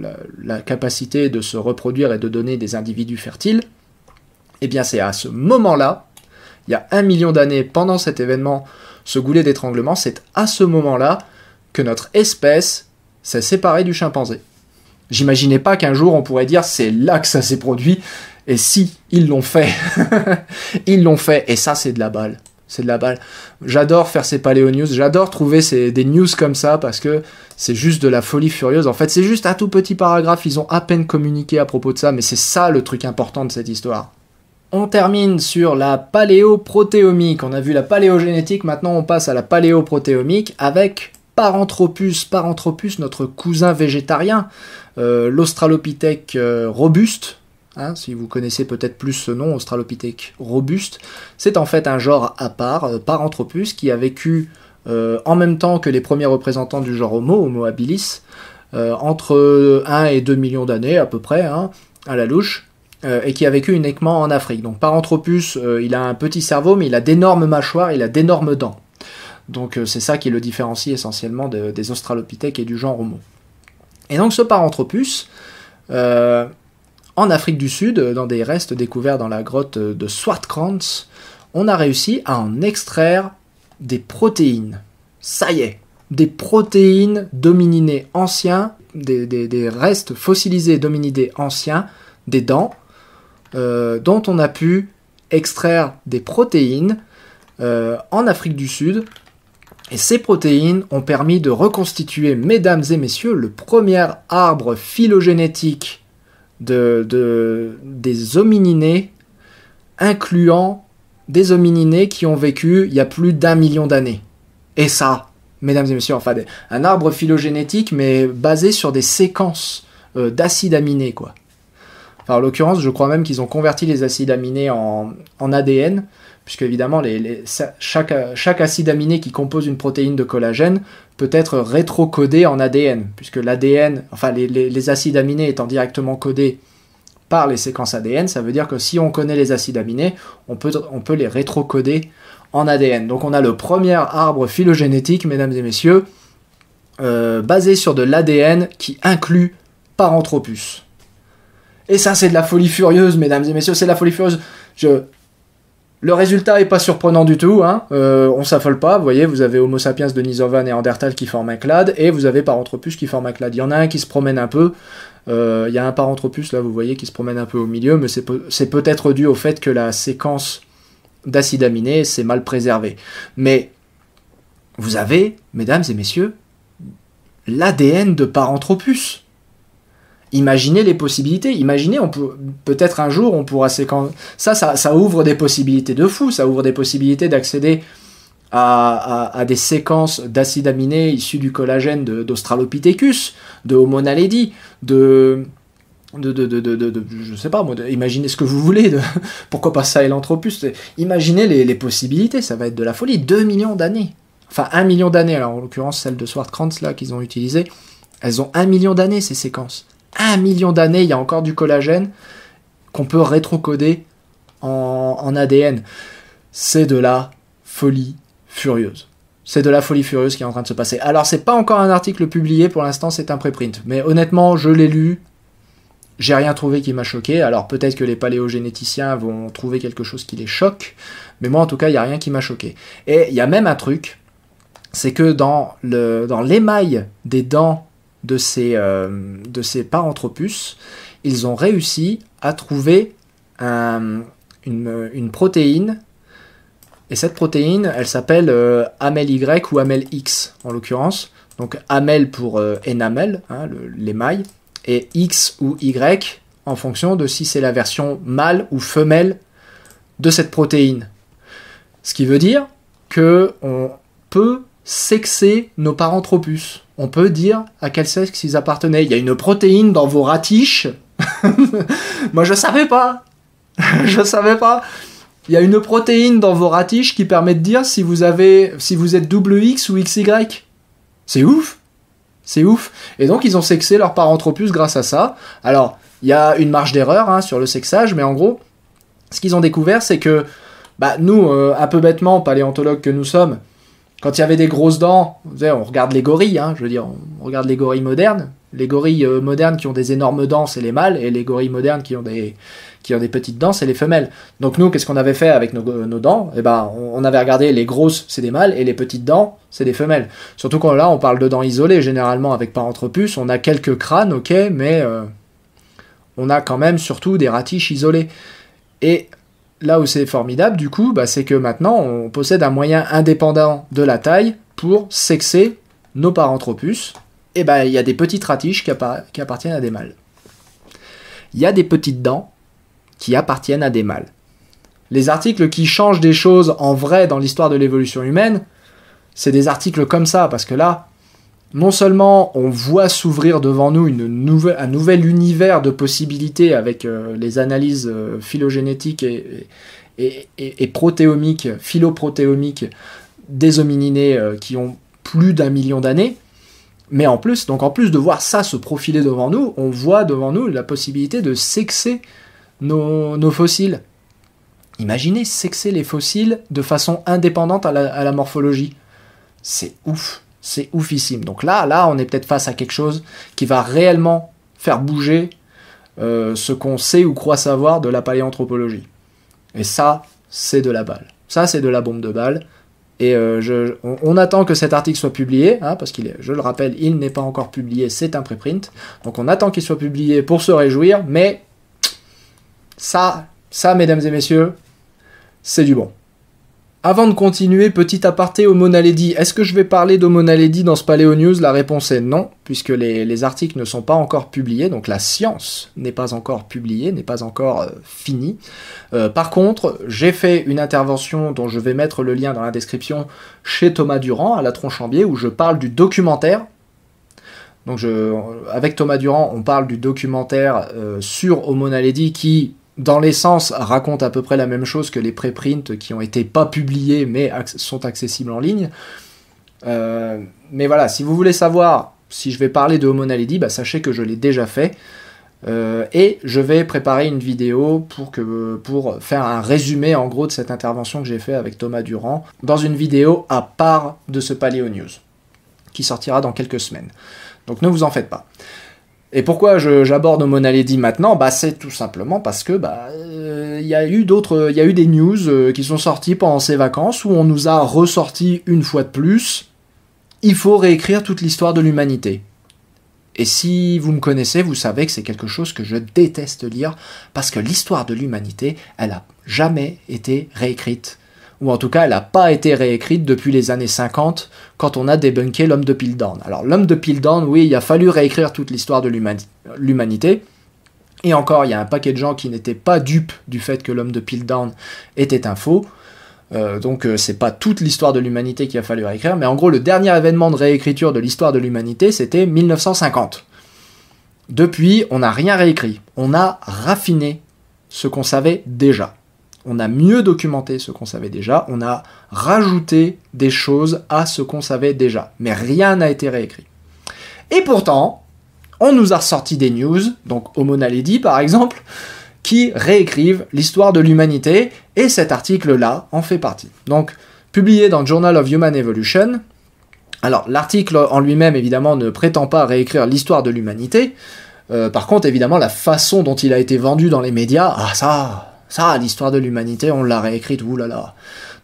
la, capacité de se reproduire et de donner des individus fertiles, eh bien c'est à ce moment-là, il y a un million d'années pendant cet événement, ce goulet d'étranglement, c'est à ce moment-là que notre espèce s'est séparée du chimpanzé. J'imaginais pas qu'un jour on pourrait dire c'est là que ça s'est produit et si, ils l'ont fait. <laughs> ils l'ont fait. Et ça, c'est de la balle. C'est de la balle. J'adore faire ces paléo news. J'adore trouver ces, des news comme ça parce que c'est juste de la folie furieuse. En fait, c'est juste un tout petit paragraphe. Ils ont à peine communiqué à propos de ça, mais c'est ça le truc important de cette histoire. On termine sur la paléoprotéomique. On a vu la paléogénétique, maintenant on passe à la paléoprotéomique avec Paranthropus. Paranthropus, notre cousin végétarien, euh, l'Australopithèque euh, robuste, Hein, si vous connaissez peut-être plus ce nom, Australopithèque robuste, c'est en fait un genre à part, euh, Paranthropus, qui a vécu euh, en même temps que les premiers représentants du genre Homo, Homo habilis, euh, entre 1 et 2 millions d'années à peu près, hein, à la louche, et qui a vécu uniquement en Afrique. Donc Paranthropus, il a un petit cerveau, mais il a d'énormes mâchoires, il a d'énormes dents. Donc c'est ça qui le différencie essentiellement des Australopithèques et du genre Homo. Et donc ce Paranthropus, en Afrique du Sud, euh, dans des restes découverts dans la grotte euh, de Swartkrantz, on a réussi à en extraire des protéines. Ça y est, des protéines domininées anciens, des, restes fossilisés domininés anciens des dents, euh, dont on a pu extraire des protéines en Afrique du Sud. Et ces protéines ont permis de reconstituer, mesdames et messieurs, le premier arbre phylogénétique de, des homininés, incluant des homininés qui ont vécu il y a plus d'un million d'années. Et ça, mesdames et messieurs, enfin, un arbre phylogénétique, mais basé sur des séquences euh, d'acides aminés, quoi. en l'occurrence, je crois même qu'ils ont converti les acides aminés en, en ADN puisque évidemment chaque, acide aminé qui compose une protéine de collagène peut être rétrocodé en ADN, puisque l'ADN, enfin les, acides aminés étant directement codés par les séquences ADN, ça veut dire que si on connaît les acides aminés, on peut, les rétrocoder en ADN. Donc on a le premier arbre phylogénétique, mesdames et messieurs, euh, basé sur de l'ADN qui inclut Paranthropus. Et ça c'est de la folie furieuse, mesdames et messieurs, c'est de la folie furieuse. Je, le résultat est pas surprenant du tout, hein. ne euh, on s'affole pas, vous voyez, vous avez Homo sapiens, de Denisovan et Andertal qui forment un clade, et vous avez Paranthropus qui forme un clade. Il y en a un qui se promène un peu, euh, il y a un Paranthropus là, vous voyez, qui se promène un peu au milieu, mais c'est peut- être dû au fait que la séquence d'acide aminés s'est mal préservée. Mais vous avez, mesdames et messieurs, l'ADN de Paranthropus. Imaginez les possibilités. Imaginez, on peut peut-être un jour on pourra séquencer. Ça, ça, ouvre des possibilités de fou. Ça ouvre des possibilités d'accéder à, des séquences d'acides aminés issus du collagène d'Australopithecus, de, de Homo naledi, de, de, de, je sais pas moi, imaginez ce que vous voulez, de, <laughs> pourquoi pas ça et l'anthropus, imaginez les, possibilités, ça va être de la folie, 2 millions d'années, enfin 1 million d'années, alors en l'occurrence celle de Swartkrantz là qu'ils ont utilisée, elles ont 1 million d'années ces séquences, un million d'années, il y a encore du collagène qu'on peut rétrocoder en, en ADN. C'est de la folie furieuse. C'est de la folie furieuse qui est en train de se passer. Alors c'est pas encore un article publié, pour l'instant c'est un préprint. Mais honnêtement, je l'ai lu, j'ai rien trouvé qui m'a choqué. Alors peut-être que les paléogénéticiens vont trouver quelque chose qui les choque, mais moi en tout cas, il n'y a rien qui m'a choqué. Et il y a même un truc, c'est que dans l'émail dans des dents de ces, euh, de ces paranthropus, ils ont réussi à trouver une, protéine. Et cette protéine, elle s'appelle euh, Amel Y ou Amel X en l'occurrence. Donc Amel pour euh, enamel, hein, l'émail, et X ou Y en fonction de si c'est la version mâle ou femelle de cette protéine. Ce qui veut dire que on peut sexer nos paranthropus on peut dire à quel sexe ils appartenaient. Il y a une protéine dans vos ratiches. <laughs> Moi, je savais pas. <laughs> je savais pas. Il y a une protéine dans vos ratiches qui permet de dire si vous avez, si vous êtes double X ou XY. C'est ouf. C'est ouf. Et donc, ils ont sexé leur paranthropus grâce à ça. Alors, il y a une marge d'erreur hein, sur le sexage, mais en gros, ce qu'ils ont découvert, c'est que, bah, nous, euh, un peu bêtement, paléontologues que nous sommes, quand il y avait des grosses dents, on regarde les gorilles, hein, je veux dire, on regarde les gorilles modernes. Les gorilles euh, modernes qui ont des énormes dents, c'est les mâles, et les gorilles modernes qui ont des, qui ont des petites dents, c'est les femelles. Donc nous, qu'est-ce qu'on avait fait avec nos, euh, dents Eh ben, on, avait regardé les grosses, c'est des mâles, et les petites dents, c'est des femelles. Surtout quand là, on parle de dents isolées, généralement avec parenthropus, on a quelques crânes, ok, mais euh, on a quand même surtout des ratiches isolées. Et là où c'est formidable, du coup, bah, c'est que maintenant, on possède un moyen indépendant de la taille pour sexer nos paranthropus. Et bah, il y a des petites ratiches qui appartiennent à des mâles. Il y a des petites dents qui appartiennent à des mâles. Les articles qui changent des choses en vrai dans l'histoire de l'évolution humaine, c'est des articles comme ça, parce que là, non seulement on voit s'ouvrir devant nous un nouvel univers de possibilités avec euh, les analyses euh, phylogénétiques et, protéomiques, phyloprotéomiques des homininés euh, qui ont plus d'un million d'années, mais en plus, donc en plus de voir ça se profiler devant nous, on voit devant nous la possibilité de sexer nos, fossiles. Imaginez sexer les fossiles de façon indépendante à la morphologie. C'est ouf c'est oufissime. Donc là, là, on est peut-être face à quelque chose qui va réellement faire bouger euh, ce qu'on sait ou croit savoir de la paléanthropologie. Et ça, c'est de la balle. Ça, c'est de la bombe de balle. Et euh, on, attend que cet article soit publié, hein, parce qu'il est, je le rappelle, il n'est pas encore publié, c'est un préprint. Donc on attend qu'il soit publié pour se réjouir, mais ça, ça, mesdames et messieurs, c'est du bon. Avant de continuer, petit aparté au Lady. Est-ce que je vais parler Mona dans ce Paléo News La réponse est non, puisque les, articles ne sont pas encore publiés, donc la science n'est pas encore publiée, n'est pas encore euh, finie. Euh, par contre, j'ai fait une intervention dont je vais mettre le lien dans la description chez Thomas Durand à la Tronchambier, où je parle du documentaire donc je, euh, avec Thomas Durand, on parle du documentaire sur mona Lady qui dans l'essence, raconte à peu près la même chose que les préprints qui ont été pas publiés mais sont accessibles en ligne. Euh, mais voilà, si vous voulez savoir si je vais parler de Homo Naledi, bah, sachez que je l'ai déjà fait. Euh, et je vais préparer une vidéo pour, que, pour faire un résumé en gros de cette intervention que j'ai fait avec Thomas Durand dans une vidéo à part de ce Paléo News qui sortira dans quelques semaines. Donc ne vous en faites pas. Et pourquoi j'aborde Mona maintenant Bah c'est tout simplement parce que bah euh, il y a eu d'autres, il y a eu des news euh, qui sont sorties pendant ces vacances où on nous a ressorti une fois de plus. Il faut réécrire toute l'histoire de l'humanité. Et si vous me connaissez, vous savez que c'est quelque chose que je déteste lire parce que l'histoire de l'humanité, elle a jamais été réécrite ou en tout cas elle n'a pas été réécrite depuis les années 50 quand on a débunké l'homme de Pildown. Alors l'homme de Pildown, oui, il a fallu réécrire toute l'histoire de l'humanité. Et encore, il y a un paquet de gens qui n'étaient pas dupes du fait que l'homme de Pildown était un faux. Euh, donc ce euh, c'est pas toute l'histoire de l'humanité qu'il a fallu réécrire, mais en gros le dernier événement de réécriture de l'histoire de l'humanité c'était 1950. Depuis, on n'a rien réécrit, on a raffiné ce qu'on savait déjà on a mieux documenté ce qu'on savait déjà, on a rajouté des choses à ce qu'on savait déjà, mais rien n'a été réécrit. Et pourtant, on nous a ressorti des news, donc Homo Naledi par exemple, qui réécrivent l'histoire de l'humanité, et cet article-là en fait partie. Donc, publié dans Journal of Human Evolution, alors l'article en lui-même évidemment ne prétend pas réécrire l'histoire de l'humanité, euh, par contre évidemment la façon dont il a été vendu dans les médias, ah ça, ça, l'histoire de l'humanité, on l'a réécrite, oulala.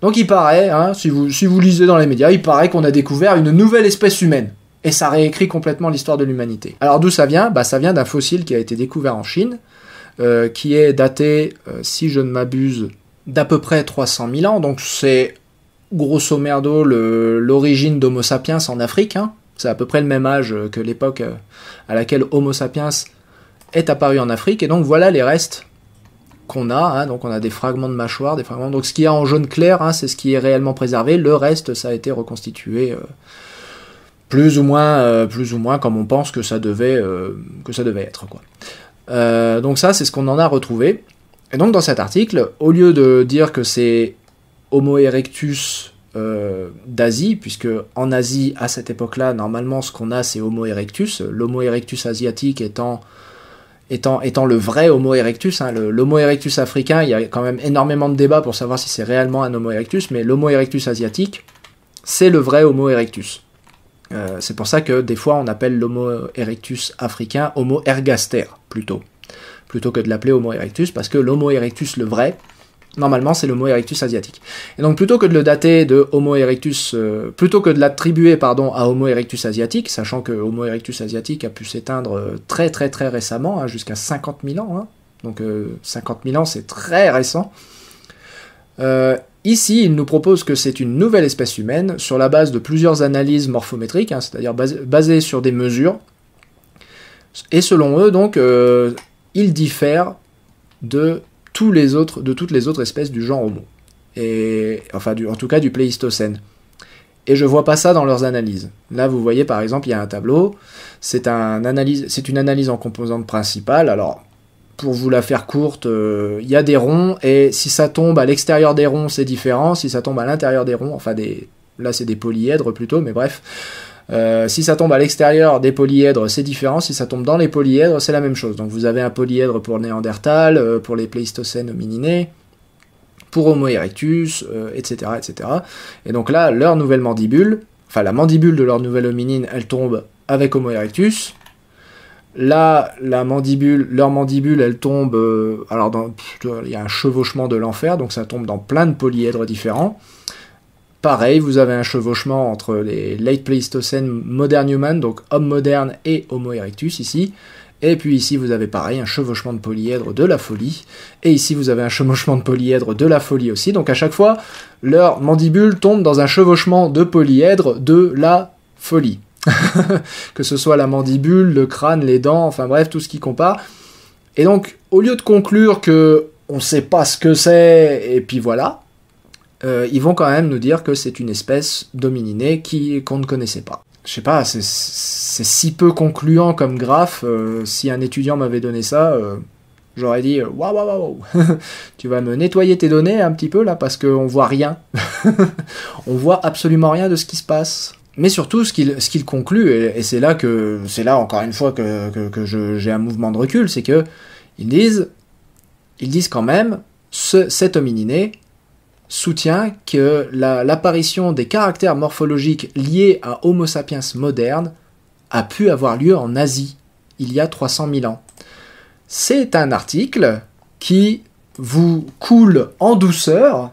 Donc il paraît, hein, si, vous, si vous lisez dans les médias, il paraît qu'on a découvert une nouvelle espèce humaine. Et ça réécrit complètement l'histoire de l'humanité. Alors d'où ça vient Bah ça vient d'un fossile qui a été découvert en Chine, euh, qui est daté, euh, si je ne m'abuse, d'à peu près 300 000 ans. Donc c'est grosso merdo l'origine d'Homo sapiens en Afrique. Hein. C'est à peu près le même âge que l'époque euh, à laquelle Homo sapiens est apparu en Afrique. Et donc voilà les restes qu'on a. Hein. donc on a des fragments de mâchoire, des fragments. Donc ce qu'il y a en jaune clair, hein, c'est ce qui est réellement préservé. Le reste, ça a été reconstitué euh, plus ou moins, euh, plus ou moins comme on pense que ça devait, euh, que ça devait être. Quoi. donc ça, c'est ce qu'on en a retrouvé. Et donc dans cet article, au lieu de dire que c'est Homo erectus d'Asie, puisque en Asie à cette époque-là, normalement, ce qu'on a, c'est Homo erectus. L'Homo erectus asiatique étant étant, le vrai Homo erectus. Hein, L'Homo erectus africain, il y a quand même énormément de débats pour savoir si c'est réellement un Homo erectus, mais l'Homo erectus asiatique, c'est le vrai Homo erectus. Euh, c'est pour ça que des fois on appelle l'Homo erectus africain Homo ergaster plutôt, plutôt que de l'appeler Homo erectus, parce que l'Homo erectus le vrai, Normalement, c'est l'Homo erectus asiatique. Et donc, plutôt que de le dater de Homo erectus, euh, plutôt que de l'attribuer, pardon, à Homo erectus asiatique, sachant que Homo erectus asiatique a pu s'éteindre euh, très très très récemment, hein, jusqu'à 50 000 ans. Hein. Donc, 50 euh, 000 ans, c'est très récent. ici, il nous propose que c'est une nouvelle espèce humaine sur la base de plusieurs analyses morphométriques, hein, c'est-à-dire basées sur des mesures. Et selon eux, donc, il diffère de les autres, de toutes les autres espèces du genre Homo. Et, enfin, du, en tout cas du Pléistocène. Et je vois pas ça dans leurs analyses. Là, vous voyez par exemple, il y a un tableau, c'est un une analyse en composantes principales. Alors, pour vous la faire courte, euh, il y a des ronds, et si ça tombe à l'extérieur des ronds, c'est différent, si ça tombe à l'intérieur des ronds, enfin des, là c'est des polyèdres plutôt, mais bref, euh, si ça tombe à l'extérieur des polyèdres, c'est différent. Si ça tombe dans les polyèdres, c'est la même chose. Donc vous avez un polyèdre pour Néandertal, euh, pour les Pléistocènes homininés, pour Homo erectus, etc., euh, etc. Et donc là, leur nouvelle mandibule, enfin la mandibule de leur nouvelle hominine, elle tombe avec Homo erectus. Là, la mandibule, leur mandibule, elle tombe. alors, il y a un chevauchement de l'enfer, donc ça tombe dans plein de polyèdres différents. Pareil, vous avez un chevauchement entre les late Pleistocène modern human, donc homme moderne et Homo erectus ici. Et puis ici, vous avez pareil, un chevauchement de polyèdre de la folie. Et ici, vous avez un chevauchement de polyèdre de la folie aussi. Donc à chaque fois, leur mandibule tombe dans un chevauchement de polyèdre de la folie. <laughs> que ce soit la mandibule, le crâne, les dents, enfin bref, tout ce qui compare. Et donc, au lieu de conclure que on sait pas ce que c'est, et puis voilà, euh, ils vont quand même nous dire que c'est une espèce d'homininé qui, qu'on ne connaissait pas. Je sais pas, c'est, si peu concluant comme graphe. Euh, si un étudiant m'avait donné ça, euh, j'aurais dit waouh waouh waouh, <laughs> tu vas me nettoyer tes données un petit peu là parce qu'on voit rien. <laughs> on voit absolument rien de ce qui se passe. Mais surtout, ce qu'il, ce conclut, et, c'est là que, c'est là encore une fois que, j'ai un mouvement de recul, c'est que ils disent, ils disent quand même, ce, cet homininé, soutient que l'apparition des caractères morphologiques liés à Homo sapiens moderne a pu avoir lieu en Asie, il y a 300 000 ans. C'est un article qui vous coule en douceur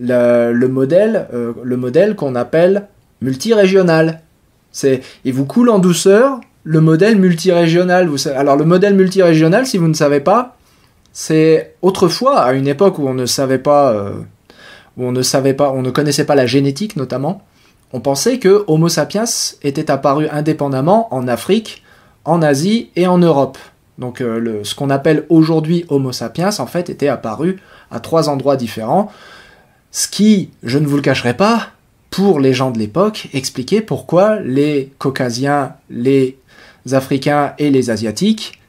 le, modèle, euh, modèle qu'on appelle multirégional. Il vous coule en douceur le modèle multirégional. Vous alors le modèle multirégional, si vous ne savez pas, c'est autrefois, à une époque où on ne savait pas, euh, où on ne savait pas, on ne connaissait pas la génétique notamment, on pensait que Homo sapiens était apparu indépendamment en Afrique, en Asie et en Europe. Donc euh, ce qu'on appelle aujourd'hui Homo sapiens, en fait, était apparu à trois endroits différents, ce qui, je ne vous le cacherai pas, pour les gens de l'époque, expliquait pourquoi les Caucasiens, les Africains et les Asiatiques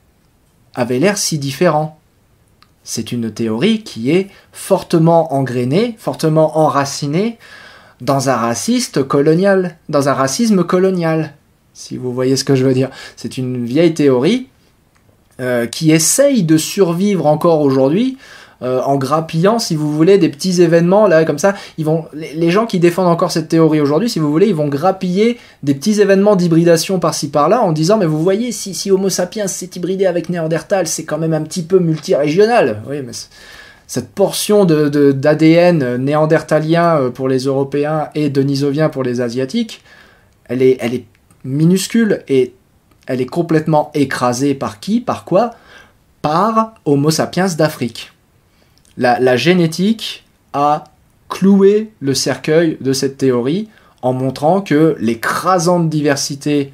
avaient l'air si différents c'est une théorie qui est fortement engrainée, fortement enracinée dans un raciste colonial, dans un racisme colonial, si vous voyez ce que je veux dire. C'est une vieille théorie euh, qui essaye de survivre encore aujourd'hui euh, en grappillant, si vous voulez, des petits événements là comme ça. Ils vont, les, gens qui défendent encore cette théorie aujourd'hui, si vous voulez, ils vont grappiller des petits événements d'hybridation par-ci par-là en disant mais vous voyez si, si Homo sapiens s'est hybridé avec Néandertal, c'est quand même un petit peu multirégional. Oui, mais cette portion d'ADN de, néandertalien euh, pour les Européens et denisovien pour les Asiatiques, elle est, elle est minuscule et elle est complètement écrasée par qui Par quoi Par Homo sapiens d'Afrique la, génétique a cloué le cercueil de cette théorie en montrant que l'écrasante diversité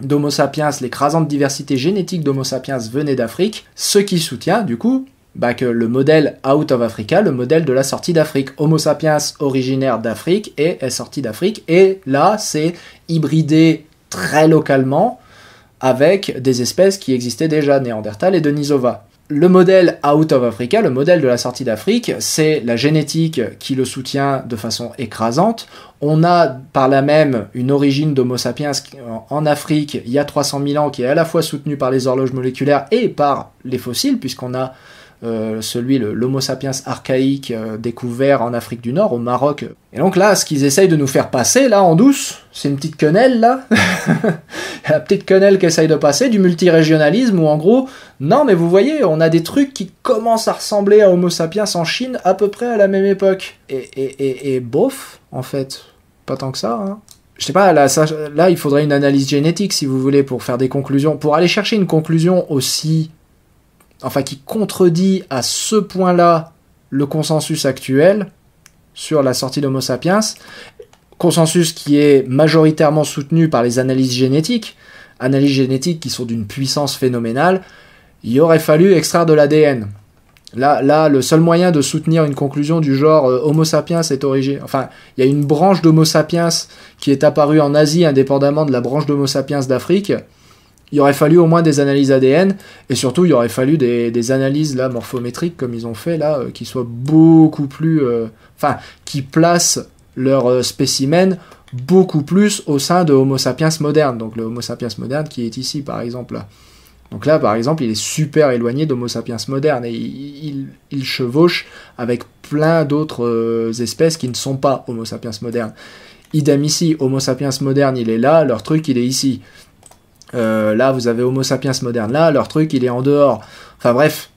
d'Homo sapiens, l'écrasante diversité génétique d'Homo sapiens venait d'Afrique, ce qui soutient du coup bah, que le modèle out of Africa, le modèle de la sortie d'Afrique. Homo sapiens originaire d'Afrique et est sorti d'Afrique, et là c'est hybridé très localement avec des espèces qui existaient déjà, Néandertal et Denisova le modèle Out of Africa, le modèle de la sortie d'Afrique, c'est la génétique qui le soutient de façon écrasante. On a par là même une origine d'Homo sapiens en Afrique il y a 300 000 ans qui est à la fois soutenue par les horloges moléculaires et par les fossiles, puisqu'on a euh, celui, l'Homo sapiens archaïque euh, découvert en Afrique du Nord, au Maroc. Et donc là, ce qu'ils essayent de nous faire passer, là, en douce, c'est une petite quenelle, là. <laughs> La petite quenelle essayent de passer, du multirégionalisme, où en gros, non, mais vous voyez, on a des trucs qui commencent à ressembler à Homo sapiens en Chine à peu près à la même époque. Et, et, bof, en fait. Pas tant que ça, hein je sais pas, là, là, il faudrait une analyse génétique, si vous voulez, pour faire des conclusions. Pour aller chercher une conclusion aussi enfin qui contredit à ce point-là le consensus actuel sur la sortie d'Homo sapiens, consensus qui est majoritairement soutenu par les analyses génétiques, analyses génétiques qui sont d'une puissance phénoménale, il aurait fallu extraire de l'ADN. Là, là, le seul moyen de soutenir une conclusion du genre euh, Homo sapiens est originaire. Enfin, il y a une branche d'Homo sapiens qui est apparue en Asie indépendamment de la branche d'Homo sapiens d'Afrique il aurait fallu au moins des analyses ADN et surtout il aurait fallu des, analyses là morphométriques comme ils ont fait là euh, qui soient beaucoup plus euh, enfin qui placent leur euh, spécimens beaucoup plus au sein de Homo sapiens moderne donc le Homo sapiens moderne qui est ici par exemple Donc là, par exemple, il est super éloigné d'Homo sapiens moderne et il, il chevauche avec plein d'autres espèces qui ne sont pas Homo sapiens moderne. Idem ici, Homo sapiens moderne, il est là, leur truc, il est ici. Euh, là, vous avez Homo sapiens moderne. Là, leur truc, il est en dehors. Enfin bref,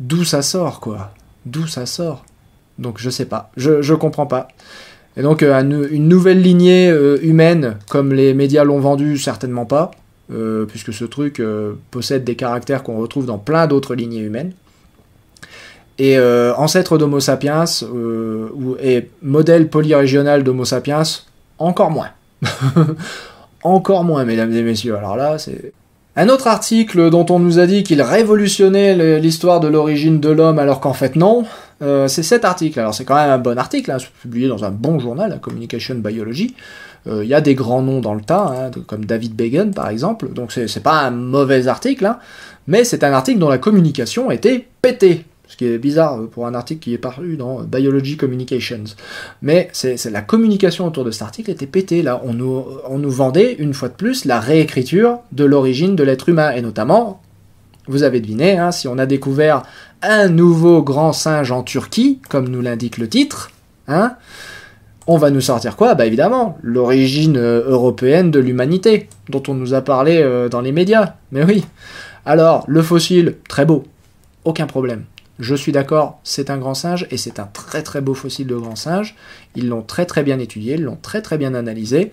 d'où ça sort, quoi D'où ça sort Donc je sais pas, je, je comprends pas. Et donc euh, une nouvelle lignée euh, humaine, comme les médias l'ont vendu, certainement pas, puisque ce truc possède des caractères qu'on retrouve dans plein d'autres lignées humaines. Et ancêtre d'Homo sapiens ou, et modèle polyrégional d'Homo sapiens, encore moins. <laughs> encore moins, mesdames et messieurs. Alors là, c'est... Un autre article dont on nous a dit qu'il révolutionnait l'histoire de l'origine de l'homme alors qu'en fait non, euh, c'est cet article. Alors c'est quand même un bon article, hein, publié dans un bon journal, la Communication Biology. Euh, il y a des grands noms dans le tas, hein, comme David Began par exemple, donc c'est pas un mauvais article, hein, mais c'est un article dont la communication était pétée ce qui est bizarre euh, pour un article qui est paru dans Biology Communications. Mais c'est la communication autour de cet article était pétée. Là, on nous, on nous vendait une fois de plus la réécriture de l'origine de l'être humain, et notamment, vous avez deviné, hein, si on a découvert un nouveau grand singe en Turquie, comme nous l'indique le titre, hein, on va nous sortir quoi Bah évidemment, l'origine euh, européenne de l'humanité, dont on nous a parlé euh, dans les médias. Mais oui. Alors, le fossile, très beau, aucun problème. Je suis d'accord, c'est un grand singe et c'est un très très beau fossile de grand singe. Ils l'ont très très bien étudié, ils l'ont très très bien analysé.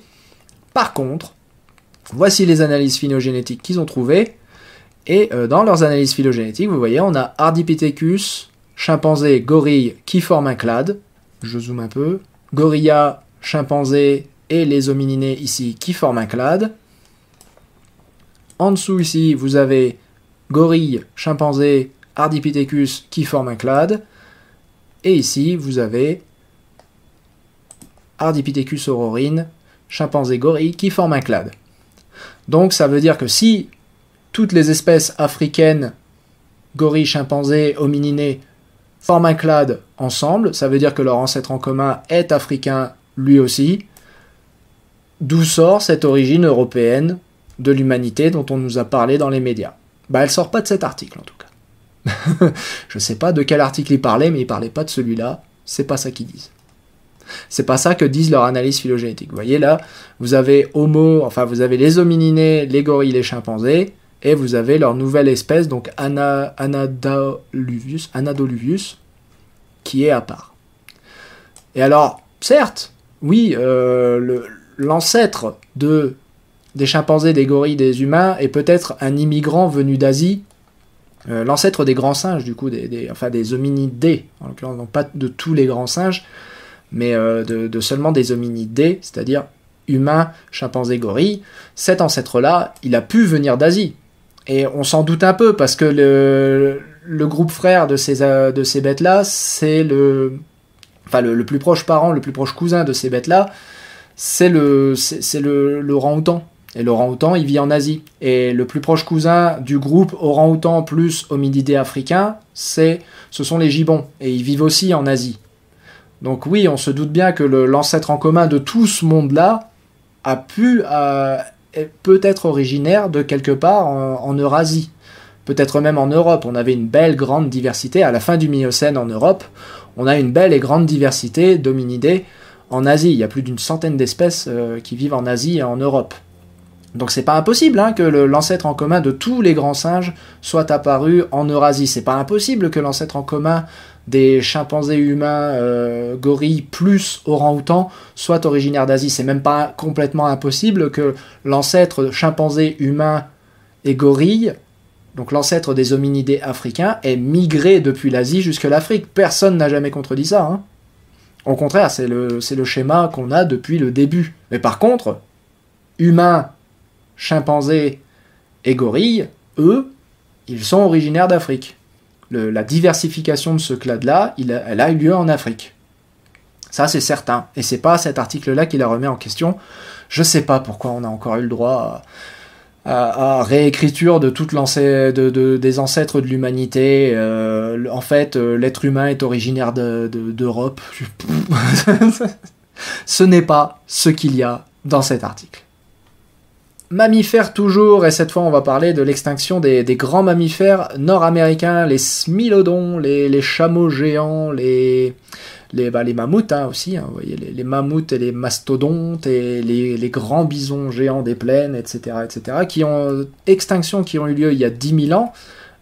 Par contre, voici les analyses phylogénétiques qu'ils ont trouvées. Et euh, dans leurs analyses phylogénétiques, vous voyez, on a Ardipithecus, chimpanzé, gorille qui forment un clade. Je zoome un peu. Gorilla, chimpanzé et les homininés ici qui forment un clade. En dessous ici, vous avez gorille, chimpanzé, Ardipithecus qui forme un clade. Et ici, vous avez Ardipithecus aurorine, chimpanzé gorille qui forme un clade. Donc ça veut dire que si toutes les espèces africaines, gorilles, chimpanzés, homininés, forment un clade ensemble, ça veut dire que leur ancêtre en commun est africain lui aussi, d'où sort cette origine européenne de l'humanité dont on nous a parlé dans les médias Bah elle sort pas de cet article en tout cas. <laughs> je ne sais pas de quel article il parlait, mais il parlait pas de celui-là. C'est pas ça qu'ils disent. C'est pas ça que disent leur analyse phylogénétiques. Vous voyez là, vous avez Homo, enfin vous avez les homininés, les gorilles, les chimpanzés, et vous avez leur nouvelle espèce, donc Ana, Anadoluvius, qui est à part. Et alors, certes, oui, euh, l'ancêtre des chimpanzés, des gorilles, des humains est peut-être un immigrant venu d'Asie euh, l'ancêtre des grands singes, du coup, des, enfin des hominidés, en l'occurrence, pas de tous les grands singes, mais euh, de, seulement des hominidés, c'est-à-dire humains, chimpanzés, gorilles, cet ancêtre-là, il a pu venir d'Asie. Et on s'en doute un peu, parce que le, groupe frère de ces, euh, ces bêtes-là, c'est le, enfin, le, plus proche parent, le plus proche cousin de ces bêtes-là, c'est le, c'est, le, le outan et l'orang-outan, il vit en Asie. Et le plus proche cousin du groupe orang-outan plus hominidé africain, c'est, ce sont les gibbons. Et ils vivent aussi en Asie. Donc oui, on se doute bien que l'ancêtre en commun de tout ce monde-là a pu euh, peut être originaire de quelque part en, Eurasie peut-être même en Europe. On avait une belle grande diversité à la fin du Miocène en Europe. On a une belle et grande diversité d'hominidés en Asie. Il y a plus d'une centaine d'espèces euh, qui vivent en Asie et en Europe. Donc c'est pas impossible hein, que l'ancêtre en commun de tous les grands singes soit apparu en Eurasie. C'est pas impossible que l'ancêtre en commun des chimpanzés humains, euh, gorilles plus orang-outans soit originaire d'Asie. C'est même pas complètement impossible que l'ancêtre chimpanzé humain et gorille, donc l'ancêtre des hominidés africains, ait migré depuis l'Asie jusque l'Afrique. Personne n'a jamais contredit ça. Hein. Au contraire, c'est le, le schéma qu'on a depuis le début. Mais par contre, humain chimpanzés et gorilles, eux, ils sont originaires d'Afrique. La diversification de ce clade-là, elle a eu lieu en Afrique. Ça, c'est certain. Et c'est pas cet article-là qui la remet en question. Je sais pas pourquoi on a encore eu le droit à, réécriture de toute des ancêtres de l'humanité. Euh, en fait, euh, l'être humain est originaire d'Europe. <laughs> ce n'est pas ce qu'il y a dans cet article. Mammifères toujours, et cette fois on va parler de l'extinction des, grands mammifères nord-américains, les smilodons, les, chameaux géants, les, les, bah, mammouths hein, aussi, hein, voyez, les, mammouths et les mastodontes et les, grands bisons géants des plaines, etc., etc., qui ont euh, extinction qui ont eu lieu il y a 10 000 ans,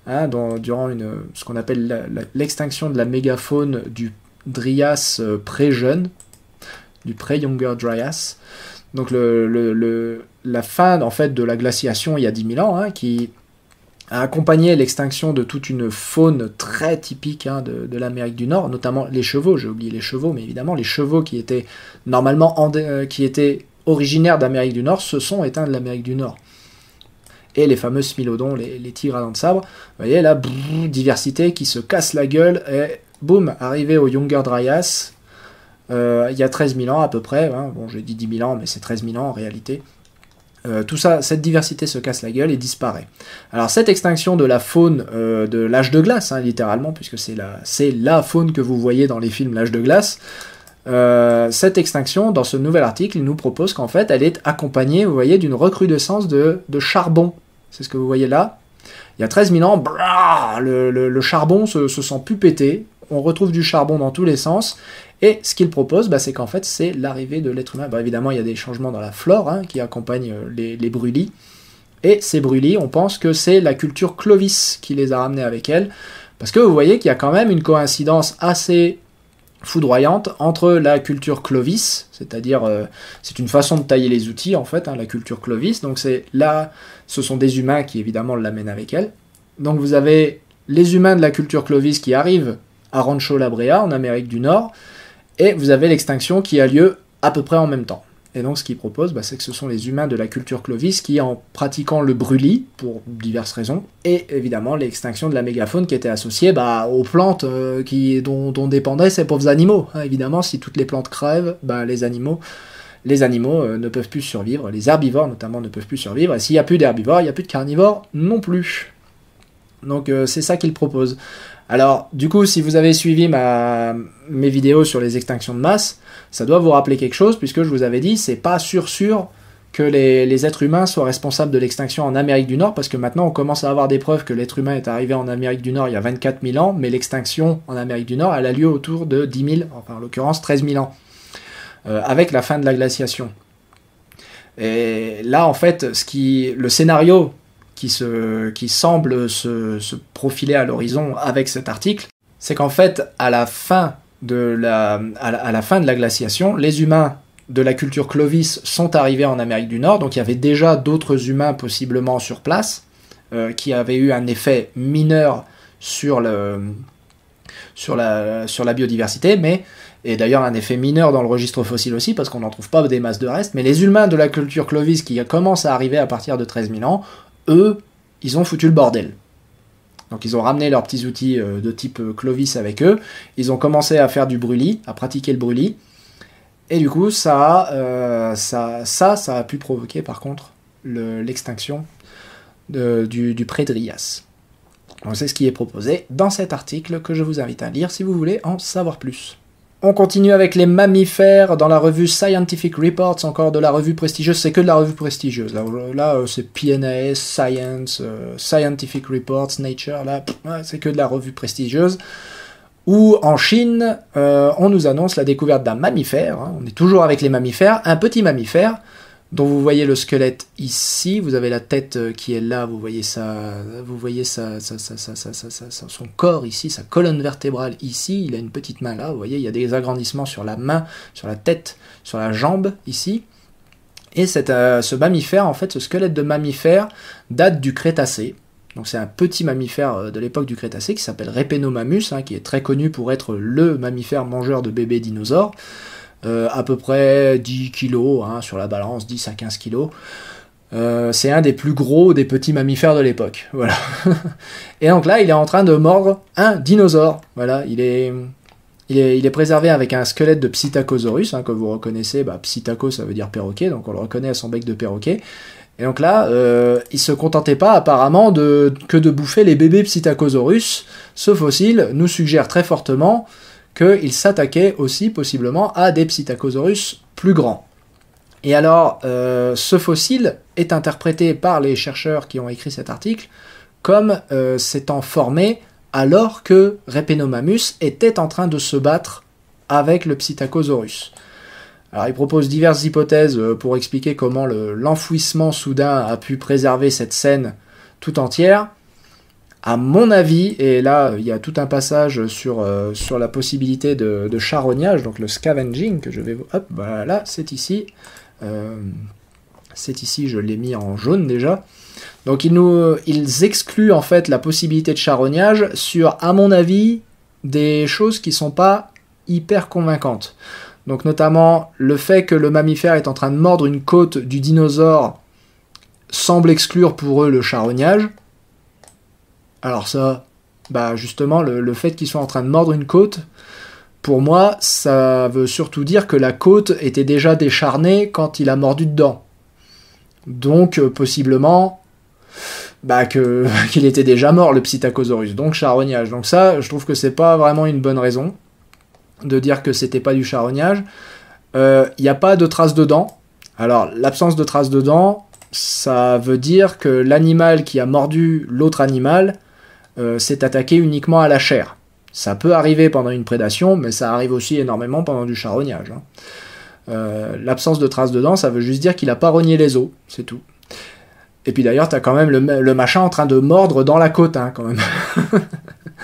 hein, durant ce qu'on appelle l'extinction de la mégafaune du Dryas euh, pré-jeune, du pré-Younger Dryas. Donc le, la fin en fait de la glaciation il y a 10 000 ans, hein, qui a accompagné l'extinction de toute une faune très typique hein, de, l'Amérique du Nord, notamment les chevaux. J'ai oublié les chevaux, mais évidemment les chevaux qui étaient normalement euh, qui étaient originaires d'Amérique du Nord se sont éteints de l'Amérique du Nord. Et les fameux smilodons, les, tigres à dents de sabre, vous voyez là, diversité qui se casse la gueule et boum, arrivé au Younger Dryas, euh, il y a 13 000 ans à peu près, hein, bon j'ai dit 10 000 ans, mais c'est 13 000 ans en réalité. Euh, tout ça, cette diversité se casse la gueule et disparaît. Alors cette extinction de la faune euh, de l'âge de glace, hein, littéralement, puisque c'est la, c'est la faune que vous voyez dans les films l'âge de glace, euh, cette extinction, dans ce nouvel article, il nous propose qu'en fait, elle est accompagnée, vous voyez, d'une recrudescence de, charbon. C'est ce que vous voyez là. Il y a 13 000 ans, le, charbon se, se sent pupété, on retrouve du charbon dans tous les sens, et ce qu'il propose, bah, c'est qu'en fait, c'est l'arrivée de l'être humain. évidemment, il y a des changements dans la flore hein, qui accompagnent euh, les, brûlis. Et ces brûlis, on pense que c'est la culture Clovis qui les a ramenés avec elle. Parce que vous voyez qu'il y a quand même une coïncidence assez foudroyante entre la culture Clovis, c'est-à-dire euh, c'est une façon de tailler les outils en fait, hein, la culture Clovis, donc c'est là, ce sont des humains qui évidemment l'amènent avec elle. Donc vous avez les humains de la culture Clovis qui arrivent à Rancho La Brea en Amérique du Nord, et vous avez l'extinction qui a lieu à peu près en même temps. Et donc ce qu'il propose, bah, c'est que ce sont les humains de la culture Clovis qui, en pratiquant le brûlis, pour diverses raisons, et évidemment l'extinction de la mégafaune qui était associée bah, aux plantes euh, qui, dont, dépendaient ces pauvres animaux. Hein, évidemment, si toutes les plantes crèvent, bah, les animaux, les animaux euh, ne peuvent plus survivre, les herbivores notamment ne peuvent plus survivre, et s'il n'y a plus d'herbivores, il n'y a plus de carnivores non plus. Donc euh, c'est ça qu'il propose. Alors, du coup, si vous avez suivi mes vidéos sur les extinctions de masse, ça doit vous rappeler quelque chose, puisque je vous avais dit, c'est pas sûr sûr que les, êtres humains soient responsables de l'extinction en Amérique du Nord, parce que maintenant on commence à avoir des preuves que l'être humain est arrivé en Amérique du Nord il y a 24 000 ans, mais l'extinction en Amérique du Nord, elle a lieu autour de 10 000, enfin en l'occurrence 13 000 ans, euh, avec la fin de la glaciation. Et là, en fait, ce qui, le scénario qui, se, qui semble se, profiler à l'horizon avec cet article, c'est qu'en fait, à la, fin de la, à, la, fin de la glaciation, les humains de la culture Clovis sont arrivés en Amérique du Nord, donc il y avait déjà d'autres humains possiblement sur place, euh, qui avaient eu un effet mineur sur, le, sur, la, sur la biodiversité, mais et d'ailleurs un effet mineur dans le registre fossile aussi, parce qu'on n'en trouve pas des masses de restes, mais les humains de la culture Clovis qui commencent à arriver à partir de 13 000 ans eux, ils ont foutu le bordel. Donc ils ont ramené leurs petits outils euh, de type euh, Clovis avec eux, ils ont commencé à faire du brûlis, à pratiquer le brûlis, et du coup ça, euh, ça, ça, ça a pu provoquer par contre l'extinction du, du pré C'est ce qui est proposé dans cet article que je vous invite à lire si vous voulez en savoir plus. On continue avec les mammifères dans la revue Scientific Reports, encore de la revue prestigieuse, c'est que de la revue prestigieuse. Là, euh, c'est PNAS, Science, euh, Scientific Reports, Nature, là, c'est que de la revue prestigieuse. Où en Chine, euh, on nous annonce la découverte d'un mammifère, hein. on est toujours avec les mammifères, un petit mammifère, dont vous voyez le squelette ici, vous avez la tête euh, qui est là, vous voyez ça, vous voyez ça, son corps ici, sa colonne vertébrale ici, il a une petite main là, vous voyez, il y a des agrandissements sur la main, sur la tête, sur la jambe ici. Et cette, euh, ce mammifère, en fait, ce squelette de mammifère date du Crétacé. Donc c'est un petit mammifère euh, de l'époque du Crétacé qui s'appelle Repenomamus, hein, qui est très connu pour être le mammifère mangeur de bébés dinosaures. Euh, à peu près 10 kilos, hein, sur la balance 10 à 15 kilos. Euh, c'est un des plus gros des petits mammifères de l'époque. <laughs> Voilà. et donc là, il est en train de mordre un dinosaure. Voilà, il est, il est, préservé avec un squelette de Psittacosaurus, hein, que vous reconnaissez. Bah, Psittaco, ça veut dire perroquet, donc on le reconnaît à son bec de perroquet. Et donc là, euh, il se contentait pas apparemment que de bouffer les bébés Psittacosaurus. Ce fossile nous suggère très fortement qu'il s'attaquait aussi possiblement à des Psittacosaurus plus grands. Et alors, euh, ce fossile est interprété par les chercheurs qui ont écrit cet article comme euh, s'étant formé alors que Repenomamus était en train de se battre avec le Psittacosaurus. Alors il propose diverses hypothèses euh, pour expliquer comment l'enfouissement soudain a pu préserver cette scène tout entière à mon avis, et là il y a tout un passage sur, euh, sur la possibilité de, charognage, donc le scavenging que je vais... Hop, voilà, c'est ici. Euh, c'est ici, je l'ai mis en jaune déjà. Donc ils, nous, ils excluent en fait la possibilité de charognage sur, à mon avis, des choses qui sont pas hyper convaincantes. Donc notamment le fait que le mammifère est en train de mordre une côte du dinosaure semble exclure pour eux le charognage. Alors ça, bah justement, le, fait qu'il soit en train de mordre une côte, pour moi, ça veut surtout dire que la côte était déjà décharnée quand il a mordu dedans. Donc, euh, possiblement, bah, <laughs> qu'il était déjà mort, le Psittacosaurus, donc charognage. Donc ça, je trouve que c'est pas vraiment une bonne raison de dire que c'était pas du charognage. Il euh, n'y a pas de traces de dents. Alors, l'absence de traces de dents, ça veut dire que l'animal qui a mordu l'autre animal euh, s'est attaqué uniquement à la chair. Ça peut arriver pendant une prédation, mais ça arrive aussi énormément pendant du charognage. Hein. Euh, l'absence de traces dedans ça veut juste dire qu'il n'a pas rogné les os, c'est tout. Et puis d'ailleurs, t'as quand même le, machin en train de mordre dans la côte, hein, quand même.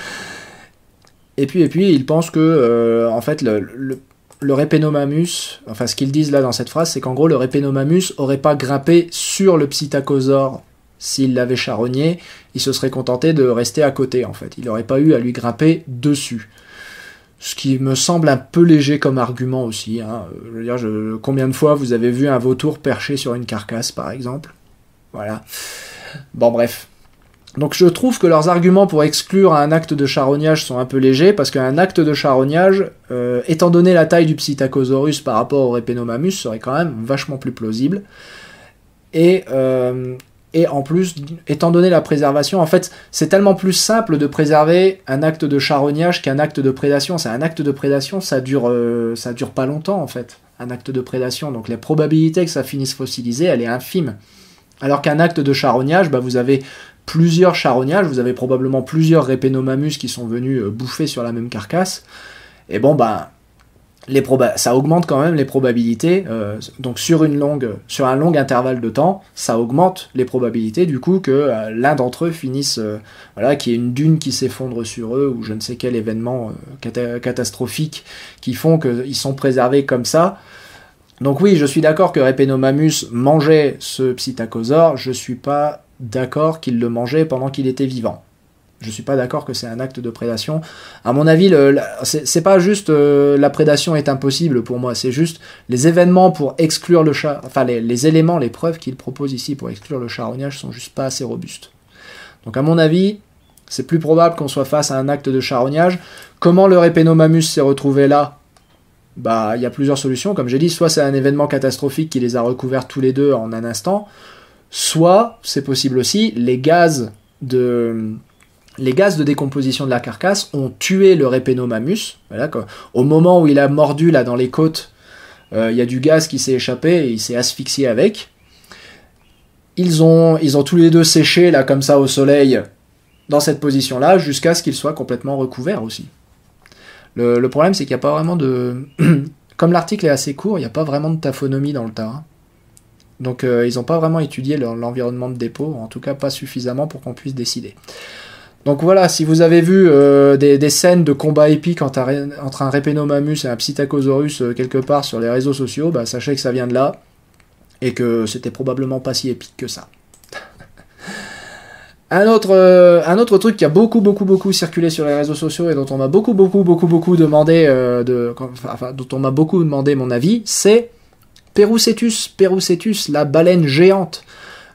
<laughs> et puis, et puis, ils pensent que, euh, en fait, le, répénomamus enfin, ce qu'ils disent là dans cette phrase, c'est qu'en gros, le répénomamus aurait pas grimpé sur le Psittacosaure s'il l'avait charogné, il se serait contenté de rester à côté en fait. Il n'aurait pas eu à lui grimper dessus. Ce qui me semble un peu léger comme argument aussi. Hein. Je veux dire, combien de fois vous avez vu un vautour perché sur une carcasse, par exemple Voilà. Bon, bref. Donc je trouve que leurs arguments pour exclure un acte de charognage sont un peu légers, parce qu'un acte de charognage, euh, étant donné la taille du Psittacosaurus par rapport au Repenomamus, serait quand même vachement plus plausible. Et euh, et en plus, étant donné la préservation, en fait, c'est tellement plus simple de préserver un acte de charognage qu'un acte de prédation. C'est un acte de prédation, ça dure, euh, ça dure pas longtemps en fait. Un acte de prédation, donc les probabilités que ça finisse fossilisé, elle est infime. Alors qu'un acte de charognage, bah, vous avez plusieurs charognages, vous avez probablement plusieurs répénomamus qui sont venus euh, bouffer sur la même carcasse. Et bon, bah, les ça augmente quand même les probabilités. Euh, donc sur une longue, sur un long intervalle de temps, ça augmente les probabilités du coup que euh, l'un d'entre eux finisse, euh, voilà, qu'il y ait une dune qui s'effondre sur eux ou je ne sais quel événement catastrophique qui font qu'ils sont préservés comme ça. Donc oui, je suis d'accord que Repenomamus mangeait ce psittacosaure. Je suis pas d'accord qu'il le mangeait pendant qu'il était vivant je suis pas d'accord que c'est un acte de prédation. À mon avis, c'est pas juste euh, la prédation est impossible pour moi, c'est juste les événements pour exclure le chat, enfin les, éléments, les preuves qu'il propose ici pour exclure le charognage sont juste pas assez robustes. Donc à mon avis, c'est plus probable qu'on soit face à un acte de charognage. Comment le répénomamus s'est retrouvé là Bah, il y a plusieurs solutions. Comme j'ai dit, soit c'est un événement catastrophique qui les a recouverts tous les deux en un instant, soit c'est possible aussi les gaz de les gaz de décomposition de la carcasse ont tué le Repenomamus. au moment où il a mordu là dans les côtes, euh, il y a du gaz qui s'est échappé et il s'est asphyxié avec. Ils ont, ils ont tous les deux séché là comme ça au soleil dans cette position là jusqu'à ce qu'ils soient complètement recouverts aussi. Le, problème c'est qu'il n'y a pas vraiment de... <clears throat> comme l'article est assez court, il n'y a pas vraiment de taphonomie dans le tas. Hein. Donc euh, ils n'ont pas vraiment étudié l'environnement de dépôt, en tout cas pas suffisamment pour qu'on puisse décider. Donc voilà, si vous avez vu euh, des, scènes de combat épiques entre un, répénomamus et un Psittacosaurus euh, quelque part sur les réseaux sociaux, bah, sachez que ça vient de là et que c'était probablement pas si épique que ça. <laughs> un, autre, euh, un autre truc qui a beaucoup beaucoup beaucoup circulé sur les réseaux sociaux et dont on m'a beaucoup beaucoup beaucoup beaucoup demandé dont on beaucoup demandé mon avis, c'est Perucetus, Perucetus, la baleine géante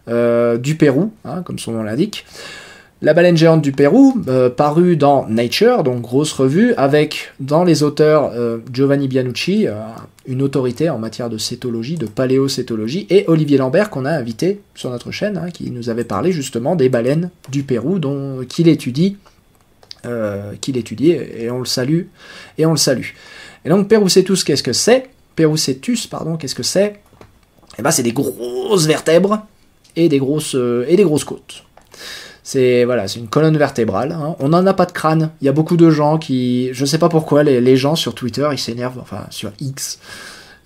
du Pérou, hein, comme son nom l'indique. La baleine géante du Pérou, euh, paru dans Nature, donc grosse revue, avec dans les auteurs euh, Giovanni Bianucci, euh, une autorité en matière de cétologie, de paléocétologie, et Olivier Lambert qu'on a invité sur notre chaîne, hein, qui nous avait parlé justement des baleines du Pérou, dont qu'il étudie, qu'il et on le salue, et on le salue. Et donc Pérou qu'est-ce que c'est Péroucetus, pardon, qu'est-ce que c'est Eh ben c'est des grosses vertèbres et des grosses, et des grosses côtes. C'est voilà, c'est une colonne vertébrale. Hein. On n'en a pas de crâne. Il y a beaucoup de gens qui, je ne sais pas pourquoi, les, gens sur Twitter, ils s'énervent, enfin sur X,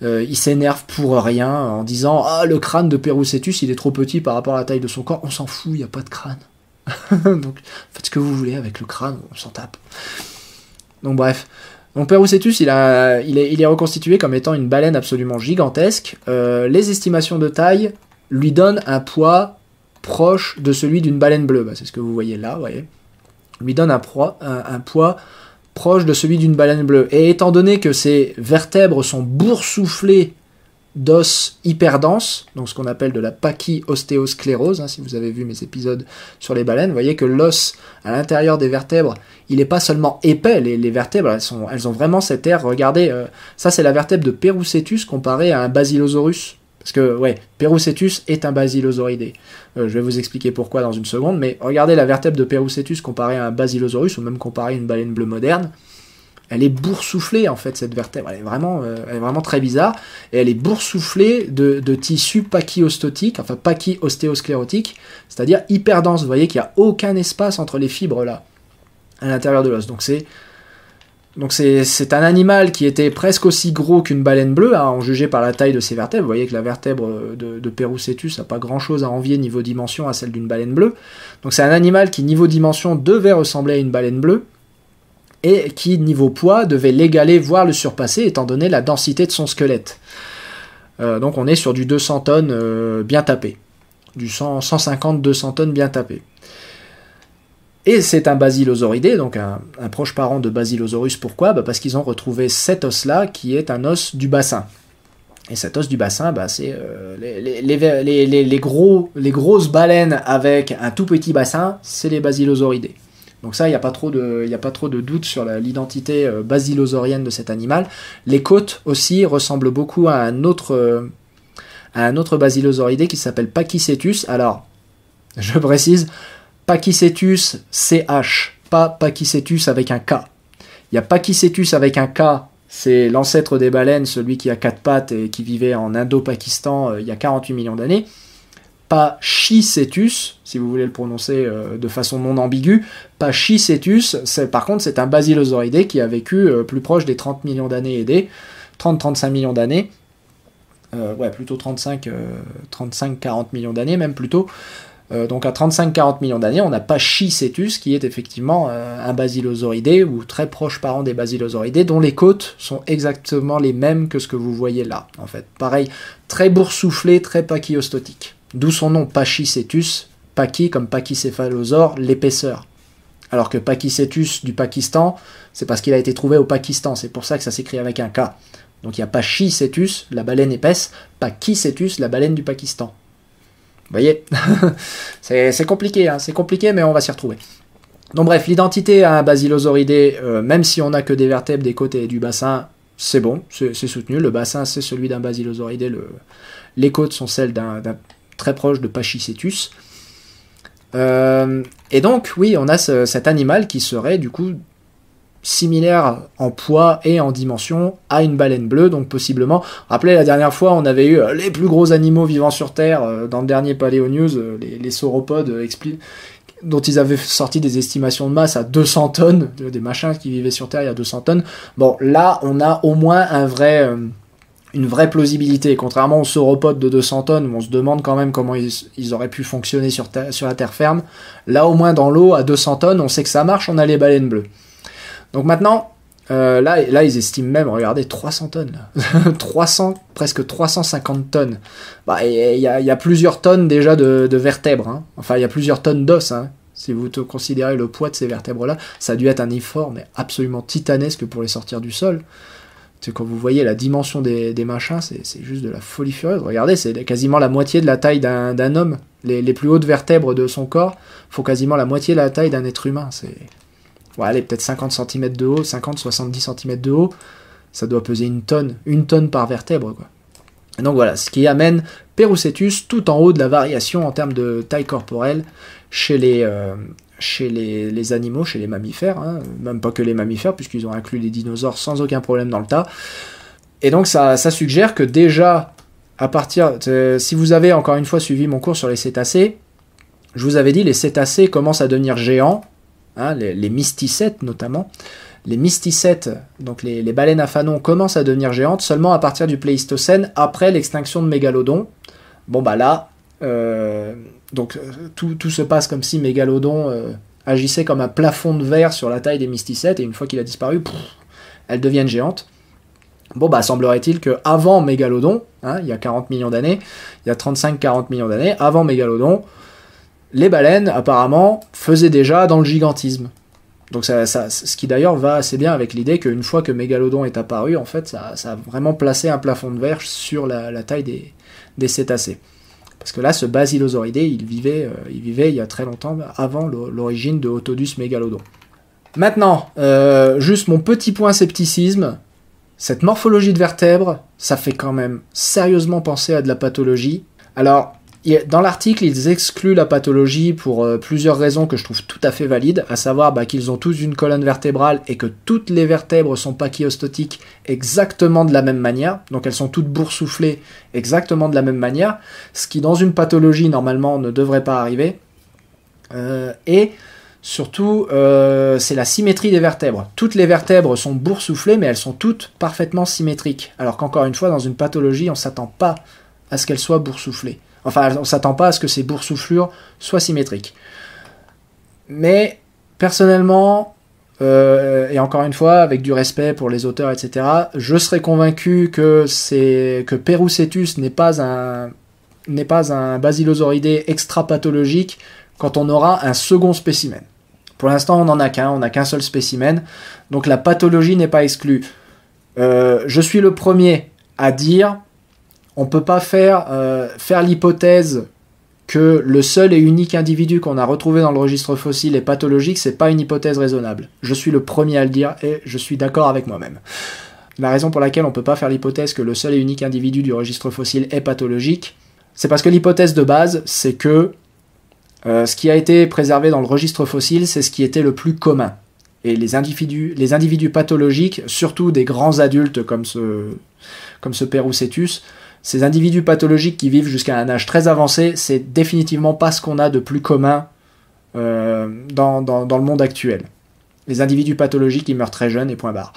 euh, ils s'énervent pour rien en disant ah le crâne de Perusetus il est trop petit par rapport à la taille de son corps. On s'en fout, il n'y a pas de crâne. <laughs> Donc faites ce que vous voulez avec le crâne, on s'en tape. Donc bref. Donc Perusetus, il, a, il, est, il est reconstitué comme étant une baleine absolument gigantesque. Euh, les estimations de taille lui donnent un poids proche de celui d'une baleine bleue. Bah, c'est ce que vous voyez là, voyez. Lui donne un, un, poids proche de celui d'une baleine bleue. Et étant donné que ses vertèbres sont boursouflées d'os hyper donc ce qu'on appelle de la pachyostéosclérose, hein, si vous avez vu mes épisodes sur les baleines, vous voyez que l'os à l'intérieur des vertèbres, il n'est pas seulement épais, les, les vertèbres, elles, ont vraiment cet air, regardez, euh, ça c'est la vertèbre de Perucetus comparée à un Basilosaurus, parce que, ouais, Perucetus est un basilosauridé. Euh, je vais vous expliquer pourquoi dans une seconde, mais regardez la vertèbre de Perucetus comparée à un basilosaurus, ou même comparée à une baleine bleue moderne. Elle est boursouflée, en fait, cette vertèbre. Elle est vraiment, euh, elle est vraiment très bizarre. Et elle est boursouflée de, tissus enfin pachyostéosclérotique, c'est-à-dire hyper dense. Vous voyez qu'il n'y a aucun espace entre les fibres là, à l'intérieur de l'os. Donc c'est donc c'est un animal qui était presque aussi gros qu'une baleine bleue, hein, en jugé par la taille de ses vertèbres. Vous voyez que la vertèbre euh, de, de Perucetus n'a pas grand-chose à envier niveau dimension à celle d'une baleine bleue. Donc c'est un animal qui niveau dimension devait ressembler à une baleine bleue, et qui niveau poids devait l'égaler, voire le surpasser, étant donné la densité de son squelette. Euh, donc on est sur du 200 euh, tonnes bien tapé, du 150-200 tonnes bien tapé. Et c'est un basilosauridé, donc un, proche parent de Basilosaurus. Pourquoi bah, Parce qu'ils ont retrouvé cet os-là qui est un os du bassin. Et cet os du bassin, bah, c'est euh, les, gros, les grosses baleines avec un tout petit bassin, c'est les basilosauridés. Donc ça, il n'y a, pas trop de, de doute sur l'identité euh, basilosaurienne de cet animal. Les côtes aussi ressemblent beaucoup à un autre, euh, à un autre basilosauridé qui s'appelle Pachycetus. Alors, je précise, Pachycetus CH, pas Pachycetus avec un K. Il y a Pachycetus avec un K, c'est l'ancêtre des baleines, celui qui a quatre pattes et qui vivait en Indo-Pakistan euh, il y a 48 millions d'années. Pachicetus, si vous voulez le prononcer euh, de façon non ambiguë, Pachicetus, par contre, c'est un basilosauridé qui a vécu euh, plus proche des 30 millions d'années des 30-35 millions d'années, ouais, plutôt 35, 40 millions d'années, même plutôt. Euh, donc à 35-40 millions d'années, on n'a pas qui est effectivement euh, un basilosauridé ou très proche parent des basilosauridés, dont les côtes sont exactement les mêmes que ce que vous voyez là, en fait. Pareil, très boursouflé, très pachyostotique. D'où son nom, Pachycetus, Pachy comme pachycéphalosaure, l'épaisseur. Alors que Pachycetus du Pakistan, c'est parce qu'il a été trouvé au Pakistan, c'est pour ça que ça s'écrit avec un K. Donc il y a Pachycetus, la baleine épaisse, Pachycetus, la baleine du Pakistan. Vous voyez <laughs> C'est compliqué, hein, c'est compliqué, mais on va s'y retrouver. Donc bref, l'identité à un basilosauridé, euh, même si on n'a que des vertèbres, des côtés et du bassin, c'est bon, c'est soutenu. Le bassin, c'est celui d'un basilosauridé. Les côtes sont celles d'un très proche de Pachycetus. Euh, et donc, oui, on a cet animal qui serait du coup similaire en poids et en dimension à une baleine bleue, donc possiblement. Rappelez, la dernière fois, on avait eu euh, les plus gros animaux vivant sur Terre euh, dans le dernier Paléo News, euh, les, sauropodes dont ils avaient sorti des estimations de masse à 200 tonnes, des machins qui vivaient sur Terre il y a 200 tonnes. Bon, là, on a au moins une vraie plausibilité. Contrairement aux sauropodes de 200 tonnes, on se demande quand même comment ils, auraient pu fonctionner sur, sur la terre ferme, là au moins dans l'eau, à 200 tonnes, on sait que ça marche, on a les baleines bleues. Donc maintenant, euh, là, là, ils estiment même, regardez, 300 tonnes. 300, <laughs> presque 350 tonnes. Bah, il y, a plusieurs tonnes déjà de, vertèbres. Hein. Enfin, il y a plusieurs tonnes d'os. Hein. Si vous considérez le poids de ces vertèbres-là, ça a dû être un effort mais absolument titanesque pour les sortir du sol. C'est quand vous voyez la dimension des, machins, c'est juste de la folie furieuse. Regardez, c'est quasiment la moitié de la taille d'un homme. Les, les plus hautes vertèbres de son corps font quasiment la moitié de la taille d'un être humain. C'est ouais, allez, peut-être 50 cm de haut, 50-70 cm de haut, ça doit peser une tonne, une tonne par vertèbre, donc voilà, ce qui amène Perucetus tout en haut de la variation en termes de taille corporelle chez les, euh, chez les, animaux, chez les mammifères, hein. même pas que les mammifères, puisqu'ils ont inclus les dinosaures sans aucun problème dans le tas. Et donc ça, suggère que déjà, à partir, si vous avez encore une fois suivi mon cours sur les cétacés, je vous avais dit les cétacés commencent à devenir géants Hein, les, mysticètes notamment. Les mysticètes, donc les, baleines à fanon, commencent à devenir géantes seulement à partir du Pléistocène, après l'extinction de Mégalodon. Bon bah là, euh, donc euh, tout, se passe comme si Mégalodon euh, agissait comme un plafond de verre sur la taille des mysticètes, et une fois qu'il a disparu, elles deviennent géantes. Bon, bah, semblerait-il que avant Mégalodon, hein, il y a 40 millions d'années, il y a 35-40 millions d'années, avant Mégalodon, les baleines, apparemment, faisaient déjà dans le gigantisme. Donc ça, ce qui d'ailleurs va assez bien avec l'idée qu'une fois que Mégalodon est apparu, en fait, ça, a vraiment placé un plafond de verge sur la, taille des, cétacés. Parce que là, ce basilosauridé, il vivait, euh, il vivait il y a très longtemps avant l'origine de Autodus Mégalodon. Maintenant, euh, juste mon petit point scepticisme, cette morphologie de vertèbres, ça fait quand même sérieusement penser à de la pathologie. Alors, dans l'article, ils excluent la pathologie pour euh, plusieurs raisons que je trouve tout à fait valides, à savoir bah, qu'ils ont tous une colonne vertébrale et que toutes les vertèbres sont pachyostotiques exactement de la même manière, donc elles sont toutes boursouflées exactement de la même manière, ce qui dans une pathologie normalement ne devrait pas arriver. Euh, et surtout, euh, c'est la symétrie des vertèbres. Toutes les vertèbres sont boursouflées, mais elles sont toutes parfaitement symétriques. Alors qu'encore une fois, dans une pathologie, on ne s'attend pas à ce qu'elles soient boursouflées. Enfin, on s'attend pas à ce que ces boursouflures soient symétriques. Mais personnellement, euh, et encore une fois, avec du respect pour les auteurs, etc., je serais convaincu que, que n'est pas un n'est pas un basilosauridé extra-pathologique quand on aura un second spécimen. Pour l'instant, on n'en a qu'un, on n'a qu'un seul spécimen, donc la pathologie n'est pas exclue. Euh, je suis le premier à dire on ne peut pas faire, euh, faire l'hypothèse que le seul et unique individu qu'on a retrouvé dans le registre fossile est pathologique, c'est pas une hypothèse raisonnable. Je suis le premier à le dire et je suis d'accord avec moi-même. La raison pour laquelle on ne peut pas faire l'hypothèse que le seul et unique individu du registre fossile est pathologique, c'est parce que l'hypothèse de base, c'est que euh, ce qui a été préservé dans le registre fossile, c'est ce qui était le plus commun. Et les individus, les individus pathologiques, surtout des grands adultes comme ce, comme ce ces individus pathologiques qui vivent jusqu'à un âge très avancé, c'est définitivement pas ce qu'on a de plus commun euh, dans, le monde actuel. Les individus pathologiques, ils meurent très jeunes et point barre.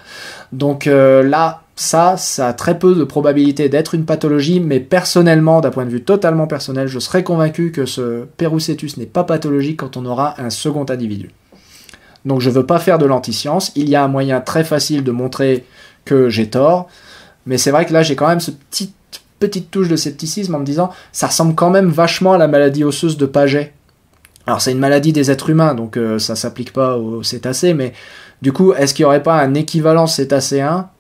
Donc euh, là, ça, ça a très peu de probabilité d'être une pathologie, mais personnellement, d'un point de vue totalement personnel, je serais convaincu que ce Perucetus n'est pas pathologique quand on aura un second individu. Donc je ne veux pas faire de l'antiscience. il y a un moyen très facile de montrer que j'ai tort, mais c'est vrai que là j'ai quand même ce petit petite touche de scepticisme en me disant ça ressemble quand même vachement à la maladie osseuse de Paget. Alors c'est une maladie des êtres humains, donc ça euh, ça s'applique pas aux cétacés, mais du coup, est-ce qu'il n'y aurait pas un équivalent cétacéen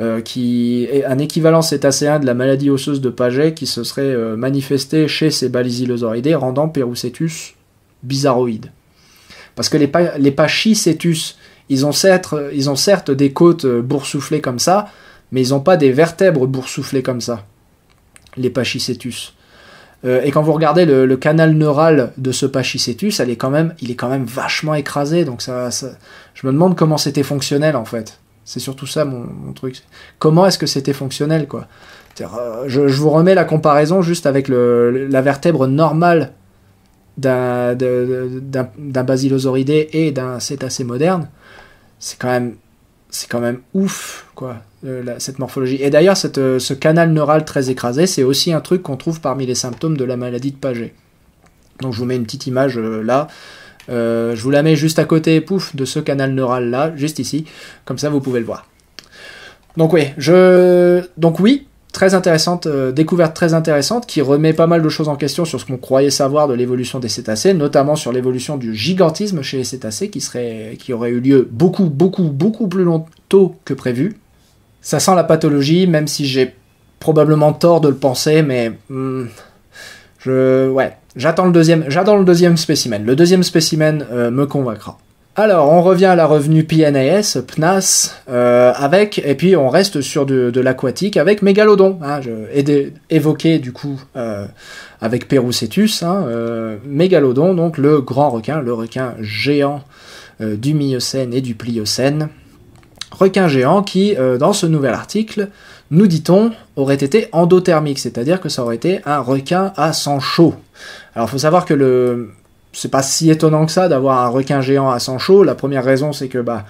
euh, qui un équivalent cétacéen de la maladie osseuse de Paget qui se serait euh, manifesté chez ces balisilosauridés rendant Perucetus bizarroïde. Parce que les, pachycetus, ils ont, certes, ils ont certes des côtes boursouflées comme ça, mais ils n'ont pas des vertèbres boursouflées comme ça les pachycétus. Euh, et quand vous regardez le, canal neural de ce pachycétus, elle est quand même, il est quand même vachement écrasé. Donc ça, je me demande comment c'était fonctionnel en fait. C'est surtout ça mon, truc. Comment est-ce que c'était fonctionnel quoi euh, je, vous remets la comparaison juste avec la vertèbre normale d'un basilosauridé et d'un cétacé moderne. C'est quand même c'est quand même ouf, quoi, euh, cette morphologie. Et d'ailleurs, euh, ce canal neural très écrasé, c'est aussi un truc qu'on trouve parmi les symptômes de la maladie de Paget. Donc je vous mets une petite image euh, là. je vous la mets juste à côté, pouf, de ce canal neural là, juste ici. Comme ça, vous pouvez le voir. Donc oui, je... Donc oui, très intéressante, euh, découverte très intéressante qui remet pas mal de choses en question sur ce qu'on croyait savoir de l'évolution des cétacés, notamment sur l'évolution du gigantisme chez les cétacés qui, serait, qui aurait eu lieu beaucoup, beaucoup, beaucoup plus longtemps que prévu. Ça sent la pathologie, même si j'ai probablement tort de le penser, mais hmm, je, ouais, j'attends le deuxième, j'attends le deuxième spécimen. Le deuxième spécimen euh, me convaincra. Alors, on revient à la revenue PNAS, PNAS, euh, avec, et puis on reste sur de, l'aquatique avec Mégalodon. Hein, évoqué du coup euh, avec Perucetus, hein, euh, Mégalodon, donc le grand requin, le requin géant du Miocène et du Pliocène. Requin géant qui, dans ce nouvel article, nous dit-on, aurait été endothermique, c'est-à-dire que ça aurait été un requin à sang chaud. Alors, il faut savoir que le, c'est pas si étonnant que ça d'avoir un requin géant à sang chaud. La première raison, c'est que bah,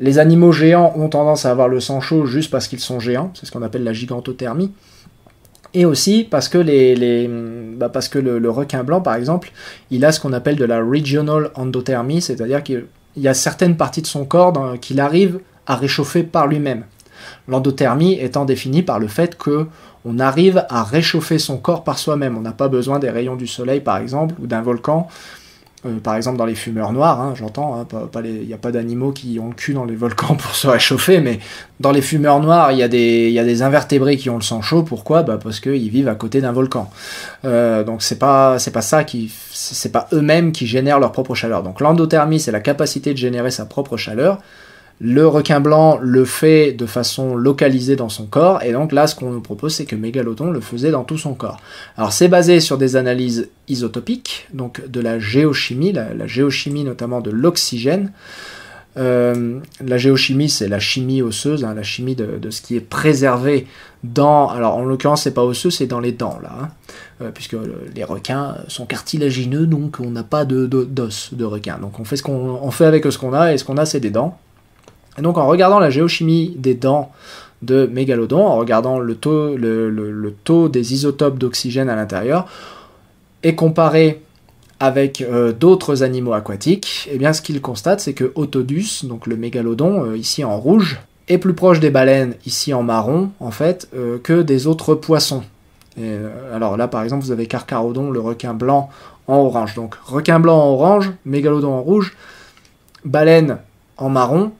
les animaux géants ont tendance à avoir le sang chaud juste parce qu'ils sont géants. C'est ce qu'on appelle la gigantothermie. Et aussi parce que, les, les bah, parce que le, le, requin blanc, par exemple, il a ce qu'on appelle de la regional endothermie, c'est-à-dire qu'il y a certaines parties de son corps qu'il arrive à réchauffer par lui-même. L'endothermie étant définie par le fait que on arrive à réchauffer son corps par soi-même. On n'a pas besoin des rayons du soleil, par exemple, ou d'un volcan. Euh, par exemple, dans les fumeurs noirs, hein, j'entends, hein, il n'y a pas d'animaux qui ont le cul dans les volcans <laughs> pour se réchauffer, mais dans les fumeurs noirs, il y, a des invertébrés qui ont le sang chaud. Pourquoi bah, Parce qu'ils vivent à côté d'un volcan. Euh, donc, c'est pas, pas ça qui. C'est pas eux-mêmes qui génèrent leur propre chaleur. Donc, l'endothermie, c'est la capacité de générer sa propre chaleur. Le requin blanc le fait de façon localisée dans son corps, et donc là, ce qu'on nous propose, c'est que Mégalodon le faisait dans tout son corps. Alors, c'est basé sur des analyses isotopiques, donc de la géochimie, la, géochimie notamment de l'oxygène. Euh, la géochimie, c'est la chimie osseuse, hein, la chimie de, ce qui est préservé dans. Alors en l'occurrence, c'est pas osseux, c'est dans les dents là, hein. euh, puisque euh, les requins sont cartilagineux, donc on n'a pas de d'os de, requin. Donc on fait ce qu'on on fait avec ce qu'on a, et ce qu'on a, c'est des dents. Et donc en regardant la géochimie des dents de mégalodon, en regardant le taux, des isotopes d'oxygène à l'intérieur, et comparé avec euh, d'autres animaux aquatiques, eh bien ce qu'il constate, c'est que Otodus, donc le mégalodon, euh, ici en rouge, est plus proche des baleines, ici en marron, en fait, euh, que des autres poissons. alors là, par exemple, vous avez Carcarodon, le requin blanc, en orange. Donc requin blanc en orange, mégalodon en rouge, baleine en marron,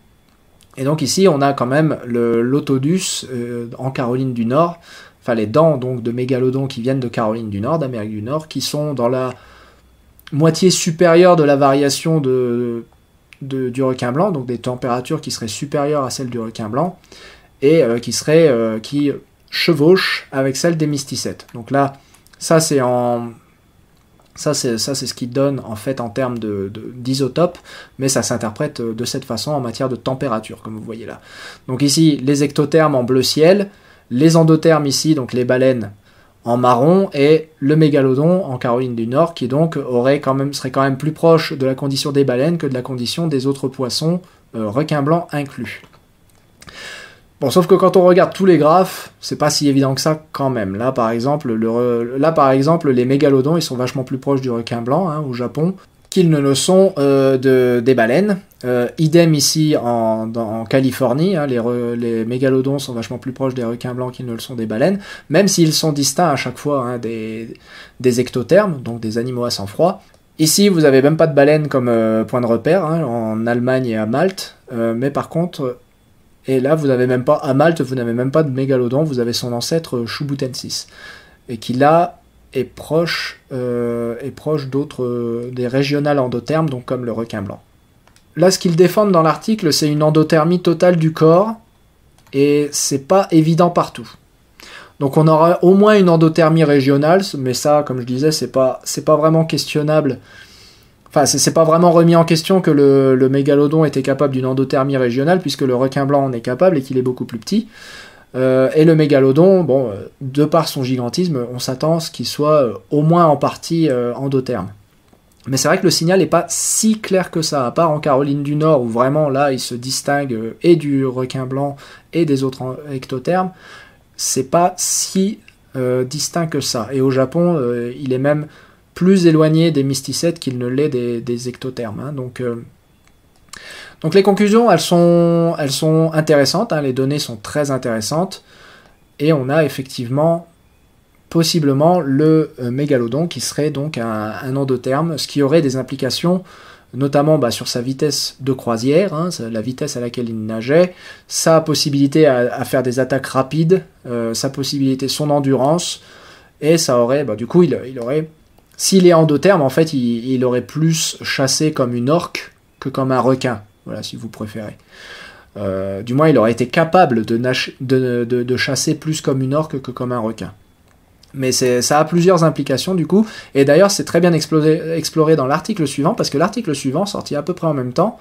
et donc ici, on a quand même l'autodus euh, en Caroline du Nord, enfin les dents donc de mégalodon qui viennent de Caroline du Nord, d'Amérique du Nord, qui sont dans la moitié supérieure de la variation de, du requin blanc, donc des températures qui seraient supérieures à celles du requin blanc, et euh, qui seraient euh, qui chevauchent avec celles des mysticètes. Donc là, ça c'est en ça c'est, ça, c'est ce qui donne en fait en termes de, d'isotopes, mais ça s'interprète euh, de cette façon en matière de température, comme vous voyez là. Donc ici, les ectothermes en bleu ciel, les endothermes ici, donc les baleines en marron, et le mégalodon en Caroline du Nord, qui donc aurait quand même, serait quand même plus proche de la condition des baleines que de la condition des autres poissons, requin requins blancs inclus. Bon, sauf que quand on regarde tous les graphes, c'est pas si évident que ça quand même. Là, par exemple, Là, par exemple les mégalodons, ils sont vachement plus proches du requin blanc hein, au Japon qu'ils ne le sont euh, de, des baleines. Euh, idem ici en, Californie, hein, les, mégalodons sont vachement plus proches des requins blancs qu'ils ne le sont des baleines, même s'ils sont distincts à chaque fois hein, des, des, ectothermes, donc des animaux à sang froid. Ici, vous avez même pas de baleines comme euh, point de repère en Allemagne et à Malte, mais par contre, et là, vous n'avez même pas, à Malte, vous n'avez même pas de mégalodon, vous avez son ancêtre euh, Chubutensis. Et qui là est proche, euh, proche d'autres, euh, des régionales endothermes, donc comme le requin blanc. Là, ce qu'ils défendent dans l'article, c'est une endothermie totale du corps, et c'est pas évident partout. Donc on aura au moins une endothermie régionale, mais ça, comme je disais, c'est pas, c'est pas vraiment questionnable Enfin, c'est pas vraiment remis en question que le, mégalodon était capable d'une endothermie régionale, puisque le requin blanc en est capable et qu'il est beaucoup plus petit. Euh, et le mégalodon, bon, euh, de par son gigantisme, on s'attend à ce qu'il soit euh, au moins en partie endotherme. Mais c'est vrai que le signal n'est pas si clair que ça, à part en Caroline du Nord, où vraiment là, il se distingue et du requin blanc et des autres ectothermes. C'est pas si distinct que ça. Et au Japon, il est même plus éloigné des mysticètes qu'il ne l'est des, ectothermes. Hein. donc, euh, donc les conclusions, elles sont, elles sont intéressantes, hein. les données sont très intéressantes, et on a effectivement possiblement le euh, mégalodon qui serait donc un, endotherme, ce qui aurait des implications notamment bah, sur sa vitesse de croisière, hein, la vitesse à laquelle il nageait, sa possibilité à, faire des attaques rapides, euh, sa possibilité, son endurance, et ça aurait, bah, du coup, il, il aurait s'il est endotherme, en fait, il, aurait plus chassé comme une orque que comme un requin, voilà, si vous préférez. Euh, du moins, il aurait été capable de, chasser plus comme une orque que comme un requin. Mais ça a plusieurs implications du coup, et d'ailleurs c'est très bien exploré, dans l'article suivant, parce que l'article suivant, sorti à peu près en même temps,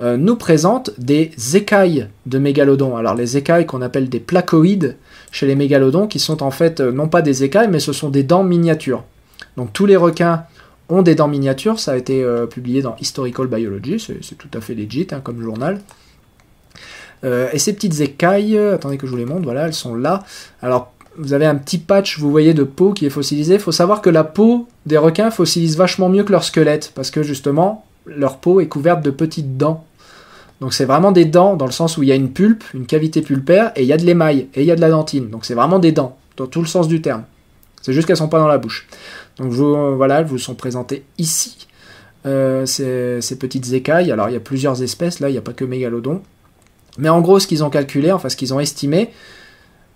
euh, nous présente des écailles de mégalodons. Alors les écailles qu'on appelle des placoïdes chez les mégalodons, qui sont en fait euh, non pas des écailles, mais ce sont des dents miniatures. Donc tous les requins ont des dents miniatures, ça a été euh, publié dans Historical Biology, c'est tout à fait legit hein, comme journal. Euh, et ces petites écailles, euh, attendez que je vous les montre, voilà, elles sont là. Alors vous avez un petit patch, vous voyez, de peau qui est fossilisée. Il faut savoir que la peau des requins fossilise vachement mieux que leur squelette, parce que justement, leur peau est couverte de petites dents. Donc c'est vraiment des dents, dans le sens où il y a une pulpe, une cavité pulpaire, et il y a de l'émail, et il y a de la dentine. Donc c'est vraiment des dents, dans tout le sens du terme. C'est juste qu'elles sont pas dans la bouche. Donc euh, voilà, elles vous sont présentés ici, euh, ces, petites écailles. Alors il y a plusieurs espèces, là il n'y a pas que mégalodon. Mais en gros, ce qu'ils ont calculé, enfin ce qu'ils ont estimé,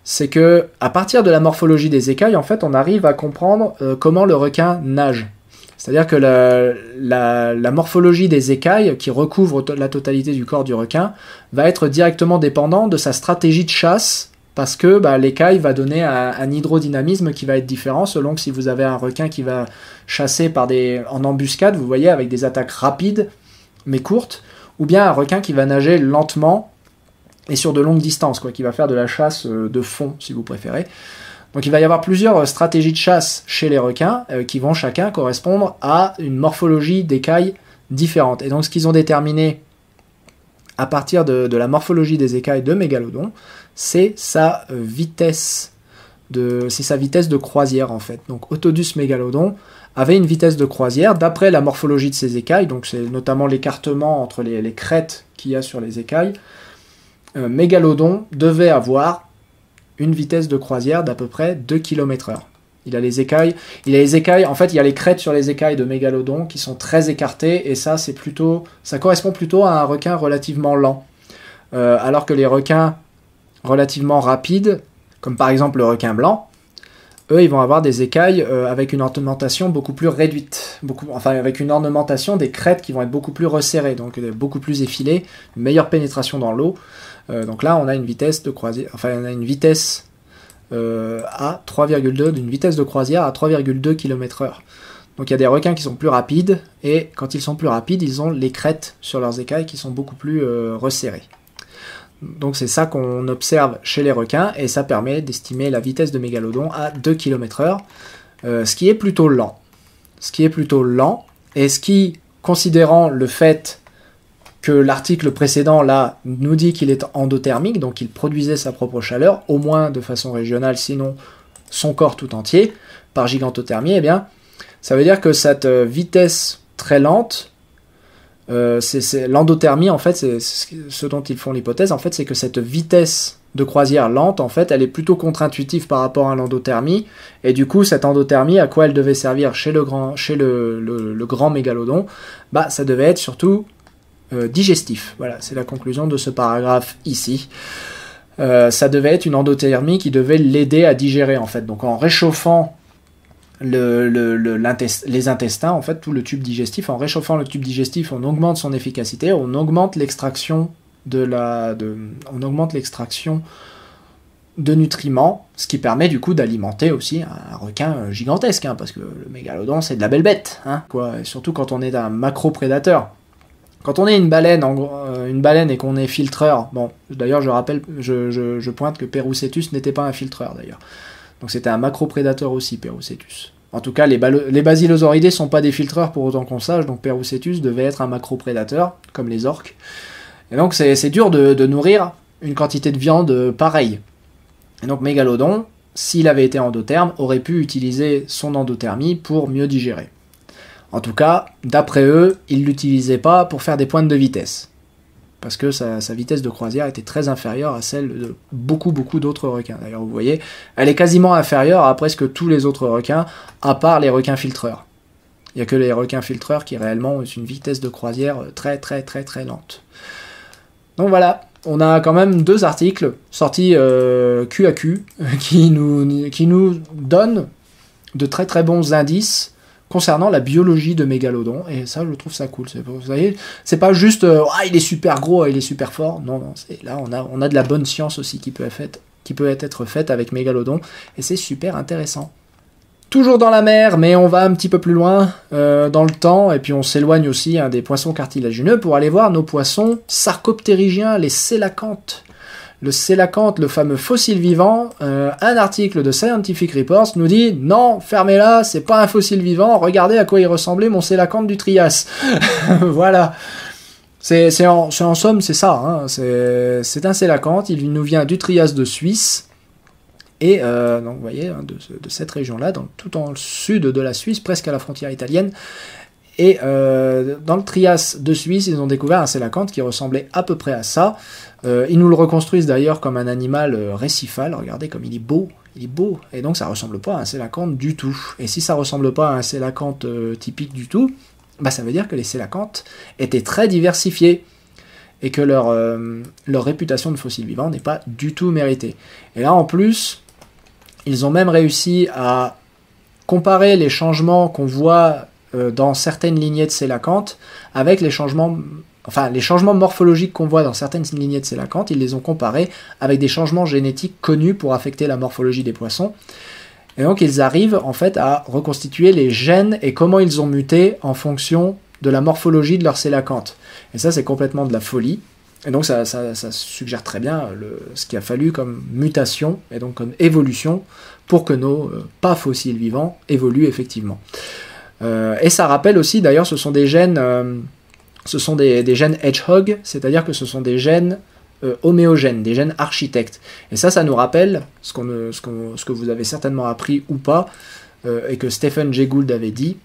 c'est que à partir de la morphologie des écailles, en fait, on arrive à comprendre euh, comment le requin nage. C'est-à-dire que la, morphologie des écailles, qui recouvre la totalité du corps du requin, va être directement dépendante de sa stratégie de chasse parce que bah, l'écaille va donner un, hydrodynamisme qui va être différent selon que si vous avez un requin qui va chasser par des, en embuscade, vous voyez, avec des attaques rapides mais courtes, ou bien un requin qui va nager lentement et sur de longues distances, quoi, qui va faire de la chasse euh, de fond, si vous préférez. Donc il va y avoir plusieurs euh, stratégies de chasse chez les requins euh, qui vont chacun correspondre à une morphologie d'écailles différente. Et donc ce qu'ils ont déterminé à partir de, de, la morphologie des écailles de mégalodon, c'est sa vitesse de sa vitesse de croisière en fait. Donc Autodus mégalodon avait une vitesse de croisière d'après la morphologie de ses écailles, donc c'est notamment l'écartement entre les, crêtes qu'il y a sur les écailles. Euh, mégalodon devait avoir une vitesse de croisière d'à peu près 2 km heure. Il a les écailles, il a les écailles, en fait, il y a les crêtes sur les écailles de mégalodon qui sont très écartées et ça c'est plutôt ça correspond plutôt à un requin relativement lent. Euh, alors que les requins relativement rapides, comme par exemple le requin blanc, eux, ils vont avoir des écailles euh, avec une ornementation beaucoup plus réduite, beaucoup, enfin avec une ornementation des crêtes qui vont être beaucoup plus resserrées, donc euh, beaucoup plus effilées, meilleure pénétration dans l'eau. Euh, donc là, on a une vitesse de croisière, enfin on a une vitesse à 3,2, d'une vitesse de croisière à 3,2 km/h. Donc il y a des requins qui sont plus rapides et quand ils sont plus rapides, ils ont les crêtes sur leurs écailles qui sont beaucoup plus resserrées. Donc c'est ça qu'on observe chez les requins et ça permet d'estimer la vitesse de mégalodon à 2 km heure, euh, ce qui est plutôt lent. Ce qui est plutôt lent et ce qui, considérant le fait que l'article précédent là nous dit qu'il est endothermique, donc il produisait sa propre chaleur, au moins de façon régionale, sinon son corps tout entier, par gigantothermie, eh bien, ça veut dire que cette euh, vitesse très lente euh, c'est l'endothermie en fait, c'est ce dont ils font l'hypothèse en fait, c'est que cette vitesse de croisière lente en fait, elle est plutôt contre-intuitive par rapport à l'endothermie et du coup cette endothermie à quoi elle devait servir chez le grand chez le, grand mégalodon, bah ça devait être surtout euh, digestif. Voilà, c'est la conclusion de ce paragraphe ici. Euh, ça devait être une endothermie qui devait l'aider à digérer en fait. Donc en réchauffant le, les intestins, en fait, tout le tube digestif. En réchauffant le tube digestif, on augmente son efficacité, on augmente l'extraction de la, on augmente l'extraction de nutriments, ce qui permet du coup d'alimenter aussi un requin euh, gigantesque, hein, parce que le mégalodon c'est de la belle bête, hein, quoi. surtout quand on est un macro-prédateur. Quand on est une baleine, euh, une baleine et qu'on est filtreur, bon, d'ailleurs je rappelle, je, pointe que Perucetus n'était pas un filtreur d'ailleurs. Donc c'était un macro-prédateur aussi, Perucetus. En tout cas, les, les ne sont pas des filtreurs pour autant qu'on sache, donc Perucetus devait être un macro-prédateur, comme les orques. Et donc c'est dur de, nourrir une quantité de viande euh, pareille. Et donc Mégalodon, s'il avait été endotherme, aurait pu utiliser son endothermie pour mieux digérer. En tout cas, d'après eux, ils l'utilisaient pas pour faire des pointes de vitesse parce que sa, vitesse de croisière était très inférieure à celle de beaucoup beaucoup d'autres requins. D'ailleurs, vous voyez, elle est quasiment inférieure à presque tous les autres requins, à part les requins filtreurs. Il n'y a que les requins filtreurs qui réellement ont une vitesse de croisière très très très très lente. Donc voilà, on a quand même deux articles sortis euh, Q à Q <laughs> qui nous, qui nous donnent de très très bons indices concernant la biologie de mégalodon. Et ça, je trouve ça cool. C'est, vous c'est pas juste euh, ah, il est super gros, il est super fort. Non, non, c'est, là, on a, on a de la bonne science aussi qui peut être faite, qui peut être faite avec mégalodon. Et c'est super intéressant. Toujours dans la mer, mais on va un petit peu plus loin euh, dans le temps, et puis on s'éloigne aussi hein, des poissons cartilagineux pour aller voir nos poissons sarcoptérygiens, les sélacantes le sélacanthe, le fameux fossile vivant, euh, un article de Scientific Reports nous dit non, fermez-la, c'est pas un fossile vivant, regardez à quoi il ressemblait mon sélacanthe du Trias. <laughs> voilà. C'est en, somme, c'est ça. Hein. C'est un sélacanthe, il nous vient du Trias de Suisse. Et euh, donc, vous voyez, hein, de, cette région-là, tout en sud de la Suisse, presque à la frontière italienne. Et euh, dans le Trias de Suisse, ils ont découvert un sélacanthe qui ressemblait à peu près à ça. Euh, ils nous le reconstruisent d'ailleurs comme un animal euh, récifal. Regardez comme il est beau, il est beau. Et donc ça ressemble pas à un sélacanthe du tout. Et si ça ressemble pas à un sélacanthe euh, typique du tout, bah, ça veut dire que les sélacanthes étaient très diversifiés et que leur, leur réputation de fossile vivant n'est pas du tout méritée. Et là en plus, ils ont même réussi à comparer les changements qu'on voit dans certaines lignées de sélacanthes avec les changements enfin les changements morphologiques qu'on voit dans certaines lignées de sélacantes, ils les ont comparés avec des changements génétiques connus pour affecter la morphologie des poissons. Et donc ils arrivent en fait à reconstituer les gènes et comment ils ont muté en fonction de la morphologie de leur sélacantes. Et ça c'est complètement de la folie. Et donc ça, suggère très bien ce qu'il a fallu comme mutation et donc comme évolution pour que nos euh, pas fossiles vivants évoluent effectivement. Euh, et ça rappelle aussi, d'ailleurs, ce sont des gènes euh, ce sont des, gènes hedgehog, c'est-à-dire que ce sont des gènes euh, homéogènes, des gènes architectes. Et ça, ça nous rappelle ce, euh, que vous avez certainement appris ou pas, euh, et que Stephen Jay Gould avait dit,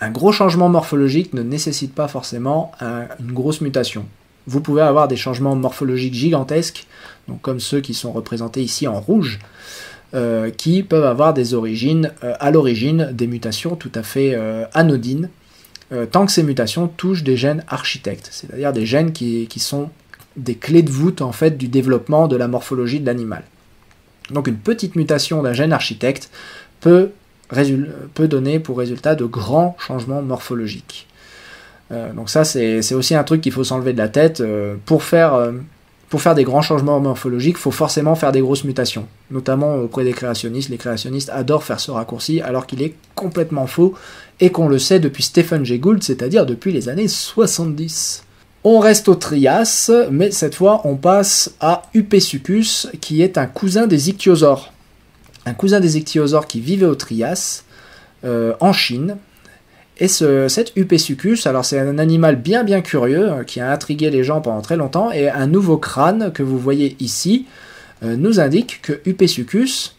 un gros changement morphologique ne nécessite pas forcément une grosse mutation. Vous pouvez avoir des changements morphologiques gigantesques, donc comme ceux qui sont représentés ici en rouge, qui peuvent avoir des origines, à l'origine des mutations tout à fait anodines, euh, tant que ces mutations touchent des gènes architectes, c'est-à-dire des gènes qui, sont des clés de voûte en fait du développement de la morphologie de l'animal. Donc une petite mutation d'un gène architecte peut, peut, donner pour résultat de grands changements morphologiques. Euh, donc ça c'est aussi un truc qu'il faut s'enlever de la tête. Euh, pour faire pour faire des grands changements morphologiques, il faut forcément faire des grosses mutations, notamment auprès des créationnistes. Les créationnistes adorent faire ce raccourci alors qu'il est complètement faux et qu'on le sait depuis Stephen Jay Gould, c'est-à-dire depuis les années 70. On reste au Trias, mais cette fois on passe à Upesucus, qui est un cousin des ichthyosaures. Un cousin des ichthyosaures qui vivait au Trias, euh, en Chine, et cet upesucus, alors c'est un animal bien bien curieux hein, qui a intrigué les gens pendant très longtemps, et un nouveau crâne que vous voyez ici euh, nous indique que Upesucus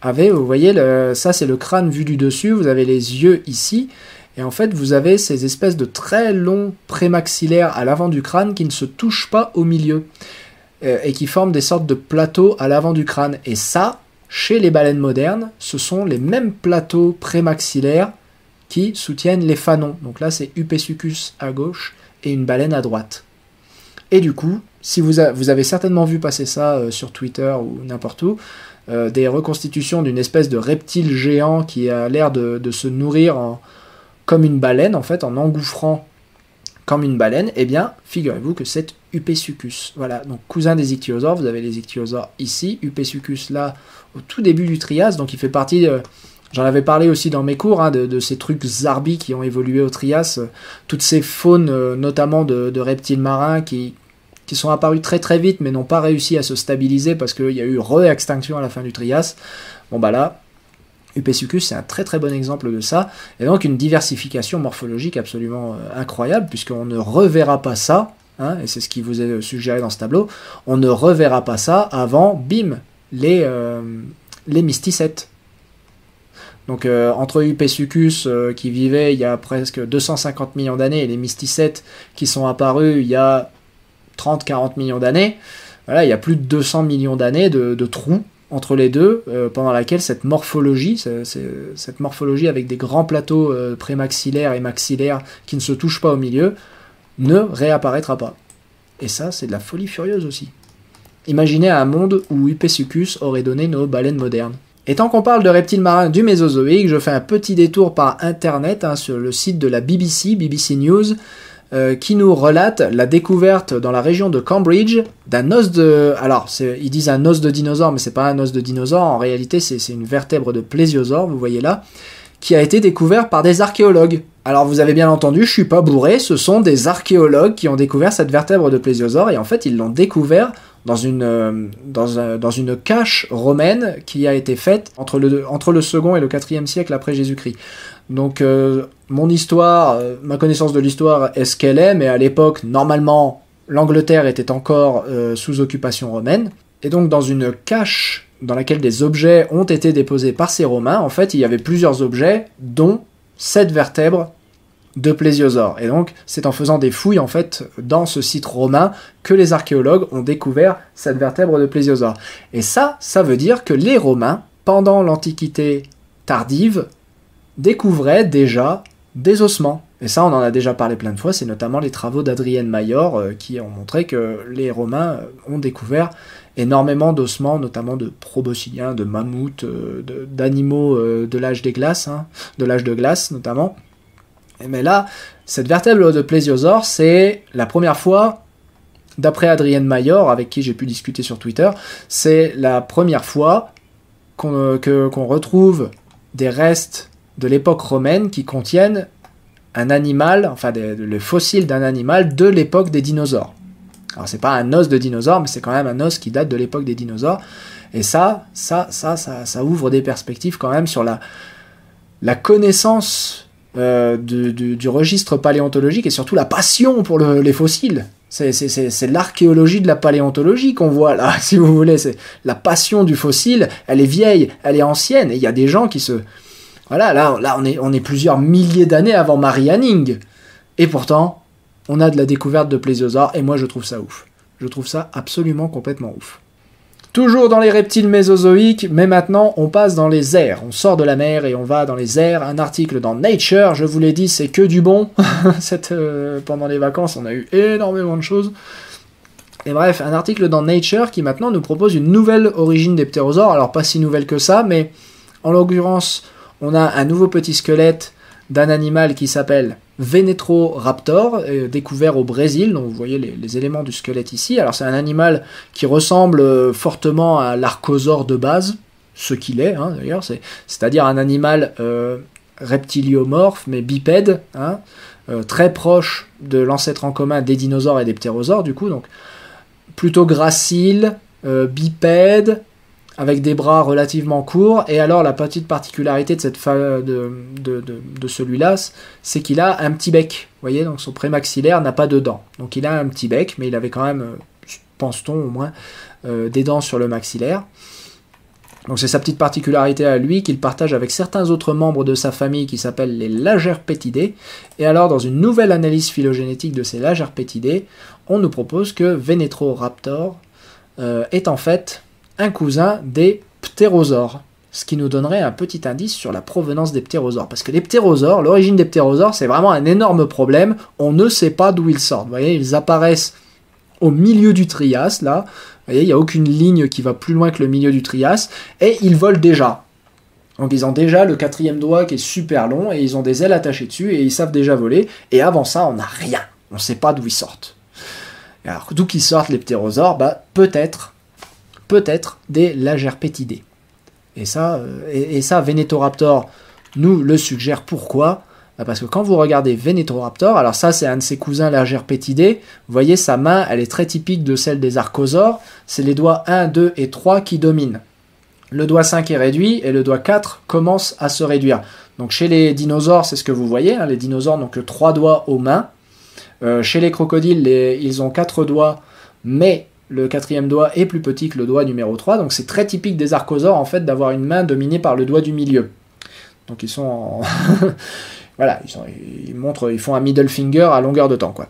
avait, vous voyez, ça c'est le crâne vu du dessus, vous avez les yeux ici, et en fait vous avez ces espèces de très longs prémaxillaires à l'avant du crâne qui ne se touchent pas au milieu, euh, et qui forment des sortes de plateaux à l'avant du crâne. Et ça, chez les baleines modernes, ce sont les mêmes plateaux prémaxillaires qui soutiennent les fanons. Donc là, c'est Upesucus à gauche et une baleine à droite. Et du coup, si vous, avez certainement vu passer ça euh, sur Twitter ou n'importe où, euh, des reconstitutions d'une espèce de reptile géant qui a l'air de, se nourrir comme une baleine, en fait, en engouffrant comme une baleine, eh bien, figurez-vous que c'est Upesucus. Voilà, donc cousin des ichthyosaures, vous avez les ichthyosaures ici, Upesucus là, au tout début du Trias, donc il fait partie... de... Euh, J'en avais parlé aussi dans mes cours hein, de, ces trucs zarbi qui ont évolué au Trias, euh, toutes ces faunes euh, notamment de, reptiles marins qui, qui sont apparus très très vite mais n'ont pas réussi à se stabiliser parce qu'il y a eu re-extinction à la fin du Trias. Bon bah là, Upsucus c'est un très très bon exemple de ça, et donc une diversification morphologique absolument euh, incroyable puisqu'on ne reverra pas ça, hein, et c'est ce qui vous est suggéré dans ce tableau, on ne reverra pas ça avant, bim, les, les mysticètes donc euh, entre Hupesucus euh, qui vivait il y a presque 250 millions d'années et les mysticètes qui sont apparus il y a 30-40 millions d'années, voilà, il y a plus de 200 millions d'années de, trous entre les deux, euh, pendant laquelle cette morphologie, cette morphologie avec des grands plateaux prémaxillaires et maxillaires qui ne se touchent pas au milieu, ne réapparaîtra pas. Et ça, c'est de la folie furieuse aussi. Imaginez un monde où Hupesucus aurait donné nos baleines modernes. Et tant qu'on parle de reptiles marins du Mésozoïque, je fais un petit détour par internet hein, sur le site de la BBC, BBC News, euh, qui nous relate la découverte dans la région de Cambridge d'un os de. Alors, ils disent un os de dinosaure, mais c'est pas un os de dinosaure, en réalité, c'est une vertèbre de plésiosaure, vous voyez là, qui a été découvert par des archéologues. Alors, vous avez bien entendu, je suis pas bourré, ce sont des archéologues qui ont découvert cette vertèbre de plésiosaure, et en fait, ils l'ont découvert dans une, euh, dans, une cache romaine qui a été faite entre le, entre le 2 et le 4 siècle après Jésus-Christ. Donc euh, mon histoire, euh, ma connaissance de l'histoire est ce qu'elle est, mais à l'époque, normalement, l'Angleterre était encore sous occupation romaine. Et donc dans une cache dans laquelle des objets ont été déposés par ces Romains, en fait, il y avait plusieurs objets, dont cette vertèbres, de plésiosaures. Et donc, c'est en faisant des fouilles, en fait, dans ce site romain, que les archéologues ont découvert cette vertèbre de plésiosaure. Et ça, ça veut dire que les Romains, pendant l'Antiquité tardive, découvraient déjà des ossements. Et ça, on en a déjà parlé plein de fois, c'est notamment les travaux d'Adrienne Mayor euh, qui ont montré que les Romains euh, ont découvert énormément d'ossements, notamment de proboscidiens, de mammouths, euh, d'animaux de, l'âge des glaces, hein, de l'âge de glace notamment. Mais là, cette vertèbre de plésiosaure, c'est la première fois, d'après Adrienne Mayor, avec qui j'ai pu discuter sur Twitter, c'est la première fois qu'on euh, retrouve des restes de l'époque romaine qui contiennent un animal, enfin le fossile d'un animal de l'époque des dinosaures. Alors c'est pas un os de dinosaure, mais c'est quand même un os qui date de l'époque des dinosaures. Et ça, ça, ça, ça, ouvre des perspectives quand même sur la connaissance euh, du, registre paléontologique et surtout la passion pour les fossiles. C'est l'archéologie de la paléontologie qu'on voit là, <laughs> si vous voulez. c'est La passion du fossile, elle est vieille, elle est ancienne. il y a des gens qui se... Voilà, là, là on, est, on est plusieurs milliers d'années avant Marie Et pourtant, on a de la découverte de plésiosaures et moi je trouve ça ouf. Je trouve ça absolument complètement ouf. Toujours dans les reptiles mésozoïques, mais maintenant on passe dans les airs. On sort de la mer et on va dans les airs. Un article dans Nature, je vous l'ai dit, c'est que du bon. <laughs> Euh, pendant les vacances, on a eu énormément de choses. Et bref, un article dans Nature qui maintenant nous propose une nouvelle origine des ptérosaures. Alors pas si nouvelle que ça, mais en l'occurrence, on a un nouveau petit squelette d'un animal qui s'appelle Venetro euh, découvert au Brésil. Donc vous voyez les, éléments du squelette ici. Alors c'est un animal qui ressemble euh, fortement à l'archosaur de base, ce qu'il est hein, d'ailleurs, c'est-à-dire un animal euh, reptiliomorphe mais bipède, hein, très proche de l'ancêtre en commun des dinosaures et des ptérosaures du coup, donc plutôt gracile, bipède, avec des bras relativement courts. Et alors la petite particularité de, cette de, de, celui-là, c'est qu'il a un petit bec. Vous voyez, donc son prémaxillaire n'a pas de dents. Donc il a un petit bec, mais il avait quand même, euh, pense-t-on au moins, euh, des dents sur le maxillaire. Donc c'est sa petite particularité à lui qu'il partage avec certains autres membres de sa famille qui s'appellent les Lagerpétidés. Et alors dans une nouvelle analyse phylogénétique de ces Lagerpétidés, on nous propose que Venetroraptor euh, est en fait un cousin des ptérosaures. Ce qui nous donnerait un petit indice sur la provenance des ptérosaures. Parce que les ptérosaures, l'origine des ptérosaures, c'est vraiment un énorme problème. On ne sait pas d'où ils sortent. Vous voyez, ils apparaissent au milieu du Trias, là. Vous voyez, il n'y a aucune ligne qui va plus loin que le milieu du Trias. Et ils volent déjà. Donc ils ont déjà le quatrième doigt qui est super long et ils ont des ailes attachées dessus et ils savent déjà voler. Et avant ça, on n'a rien. On ne sait pas d'où ils sortent. Alors d'où qu'ils sortent les ptérosaures, bah peut-être peut-être des lagerpétidés. Et ça, euh, et, ça, Venetoraptor nous le suggère. Pourquoi bah, parce que quand vous regardez Venetoraptor, alors ça c'est un de ses cousins lagerpétidés, vous voyez sa main, elle est très typique de celle des archosaures, c'est les doigts 1, 2 et 3 qui dominent. Le doigt 5 est réduit et le doigt 4 commence à se réduire. Donc chez les dinosaures, c'est ce que vous voyez, hein, les dinosaures n'ont que 3 doigts aux mains. Euh, chez les crocodiles, ils ont 4 doigts, mais le quatrième doigt est plus petit que le doigt numéro 3, donc c'est très typique des archosaures en fait d'avoir une main dominée par le doigt du milieu. Donc ils sont <laughs> voilà, ils, montrent, ils font un middle finger à longueur de temps quoi.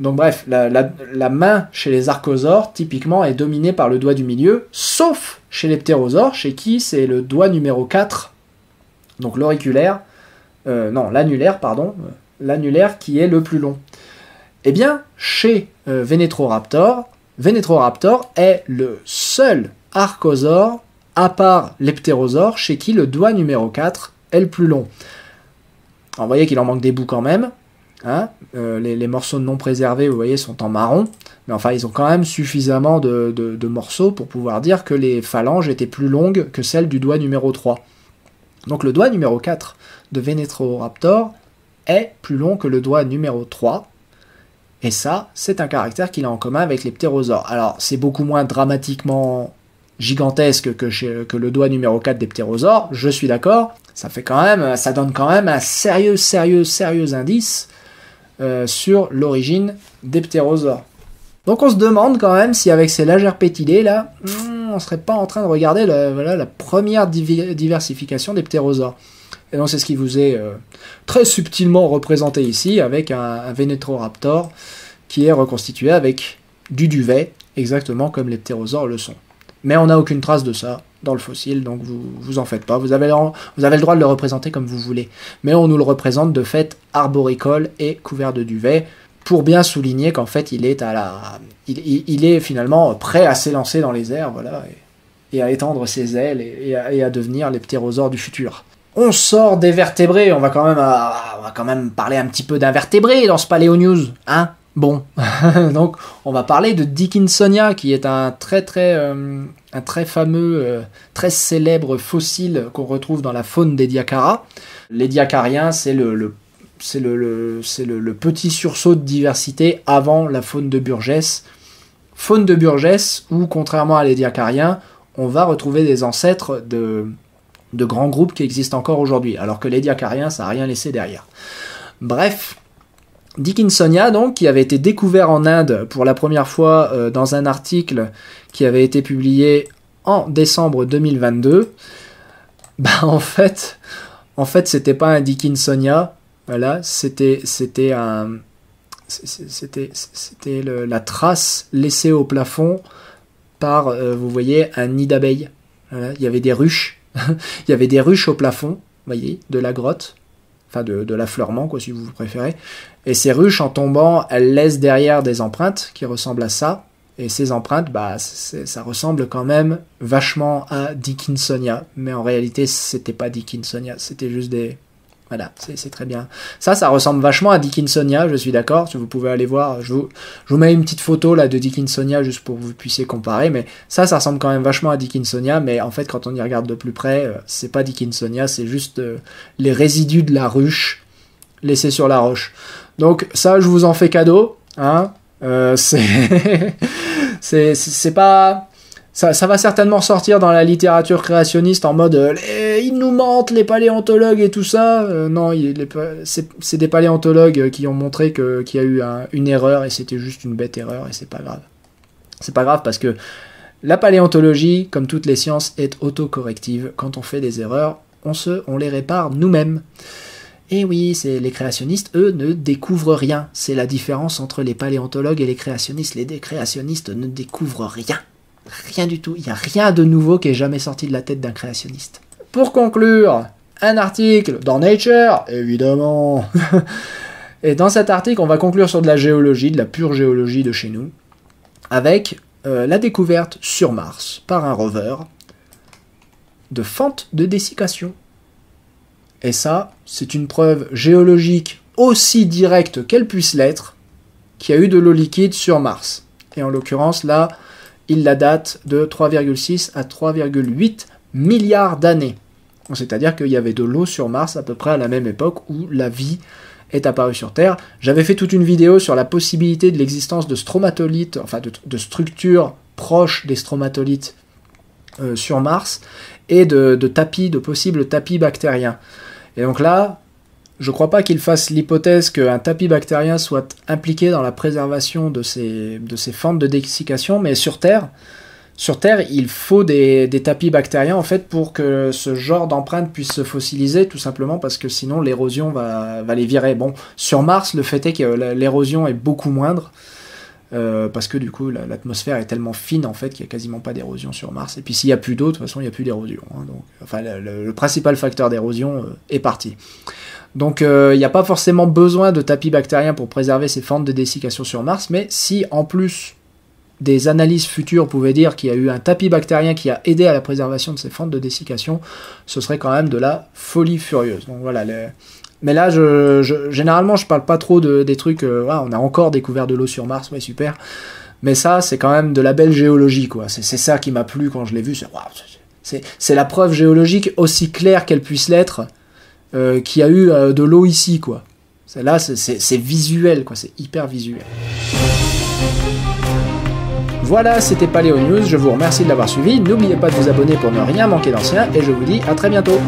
Donc bref, la, main chez les archosaures typiquement est dominée par le doigt du milieu, sauf chez les ptérosaures, chez qui c'est le doigt numéro 4, donc l'auriculaire, euh, non l'annulaire pardon, euh, l'annulaire qui est le plus long. Eh bien, chez euh, Vénétroraptor... Vénétroraptor est le seul archosaure, à part les chez qui le doigt numéro 4 est le plus long. vous voyez qu'il en manque des bouts quand même. Hein. Euh, les, morceaux non préservés, vous voyez, sont en marron. Mais enfin, ils ont quand même suffisamment de, morceaux pour pouvoir dire que les phalanges étaient plus longues que celles du doigt numéro 3. Donc le doigt numéro 4 de Vénétroraptor est plus long que le doigt numéro 3 et ça, c'est un caractère qu'il a en commun avec les ptérosaures. Alors, c'est beaucoup moins dramatiquement gigantesque que, le doigt numéro 4 des ptérosaures, je suis d'accord. Ça fait quand même, ça donne quand même un sérieux, sérieux, sérieux indice euh, sur l'origine des ptérosaures. Donc on se demande quand même si avec ces lagères pétilées là, hmm, on serait pas en train de regarder la, la première diversification des ptérosaures. Et donc c'est ce qui vous est euh, très subtilement représenté ici avec un, Vénétroraptor qui est reconstitué avec du duvet, exactement comme les ptérosaures le sont. Mais on n'a aucune trace de ça dans le fossile, donc vous vous en faites pas. Vous avez, le, vous avez le droit de le représenter comme vous voulez. Mais on nous le représente de fait arboricole et couvert de duvet pour bien souligner qu'en fait il est à la il, est finalement prêt à s'élancer dans les airs voilà et, à étendre ses ailes et, à, et, à, devenir les ptérosaures du futur on sort des vertébrés, on va quand même, euh, quand même parler un petit peu d'invertébrés dans ce Paléo News, hein Bon, <laughs> donc on va parler de Dickinsonia, qui est un très très, euh, un très fameux, euh, très célèbre fossile qu'on retrouve dans la faune des Diacaras. Les Diacariens, c'est le, c'est le, le, petit sursaut de diversité avant la faune de Burgess. Faune de Burgess où, contrairement à les Diacariens, on va retrouver des ancêtres de, de grands groupes qui existent encore aujourd'hui, alors que Lady rien, ça n'a rien laissé derrière. Bref, Dickinsonia, donc, qui avait été découvert en Inde pour la première fois euh, dans un article qui avait été publié en décembre 2022, <laughs> bah en fait, en fait, c'était pas un Dickinsonia, voilà, c'était c'était un c'était la trace laissée au plafond par euh, vous voyez un nid d'abeilles. il y avait des ruches <laughs> il y avait des ruches au plafond, voyez, de la grotte, enfin de, de l'affleurement, quoi, si vous préférez. Et ces ruches, en tombant, elles laissent derrière des empreintes qui ressemblent à ça. Et ces empreintes, bah, ça ressemble quand même vachement à Dickinsonia. Mais en réalité, c'était pas Dickinsonia, c'était juste des, voilà, c'est très bien. Ça, ça ressemble vachement à Dickinsonia, je suis d'accord. Si vous pouvez aller voir, je vous, je mets une petite photo là de Dickinsonia juste pour que vous puissiez comparer. Mais ça, ça ressemble quand même vachement à Dickinsonia. Mais en fait, quand on y regarde de plus près, euh, c'est pas Dickinsonia, c'est juste euh, les résidus de la ruche laissés sur la roche. Donc ça, je vous en fais cadeau. Hein euh, <laughs> c'est c'est pas ça, va certainement sortir dans la littérature créationniste en mode ils euh, nous mentent les paléontologues et tout ça. Euh, non, c'est des paléontologues qui ont montré qu'il y a eu une erreur et c'était juste une bête erreur et c'est pas grave. C'est pas grave parce que la paléontologie, comme toutes les sciences, est autocorrective. Quand on fait des erreurs, on, se, on les répare nous-mêmes. Et oui, les créationnistes, eux, ne découvrent rien. C'est la différence entre les paléontologues et les créationnistes. Les créationnistes ne découvrent rien. Rien du tout. Il n'y a rien de nouveau qui est jamais sorti de la tête d'un créationniste. Pour conclure, un article dans Nature, évidemment. <laughs> Et dans cet article, on va conclure sur de la géologie, de la pure géologie de chez nous, avec euh, la découverte sur Mars par un rover de fentes de dessiccation. Et ça, c'est une preuve géologique aussi directe qu'elle puisse l'être qu'il y a eu de l'eau liquide sur Mars. Et en l'occurrence, là, il la date de 3,6 à 3,8 milliards d'années. C'est-à-dire qu'il y avait de l'eau sur Mars à peu près à la même époque où la vie est apparue sur Terre. J'avais fait toute une vidéo sur la possibilité de l'existence de stromatolites, enfin de, structures proches des stromatolites euh, sur Mars, et de tapis, de possibles tapis bactériens. Et donc là, je crois pas qu'il fasse l'hypothèse qu'un tapis bactérien soit impliqué dans la préservation de ces, de fentes de dessiccation, mais sur Terre, sur Terre, il faut des, tapis bactériens en fait pour que ce genre d'empreinte puisse se fossiliser, tout simplement parce que sinon l'érosion va, les virer. Bon, sur Mars, le fait est que l'érosion est beaucoup moindre. Euh, parce que du coup l'atmosphère est tellement fine en fait qu'il n'y a quasiment pas d'érosion sur Mars. Et puis s'il n'y a plus d'eau, de toute façon il n'y a plus d'érosion. Hein, donc, enfin le, principal facteur d'érosion euh, est parti. Donc il euh, n'y a pas forcément besoin de tapis bactérien pour préserver ces fentes de dessiccation sur Mars, mais si en plus des analyses futures pouvaient dire qu'il y a eu un tapis bactérien qui a aidé à la préservation de ces fentes de dessiccation, ce serait quand même de la folie furieuse. voilà, mais là, je, je, généralement, je parle pas trop de, des trucs, euh, on a encore découvert de l'eau sur Mars, ouais super, mais ça, c'est quand même de la belle géologie, quoi. C'est ça qui m'a plu quand je l'ai vu, c'est la preuve géologique aussi claire qu'elle puisse l'être euh, qui a eu euh, de l'eau ici, quoi. là c'est visuel, quoi. C'est hyper visuel. Voilà, c'était Paléo News. Je vous remercie de l'avoir suivi. N'oubliez pas de vous abonner pour ne rien manquer d'ancien. Et je vous dis à très bientôt.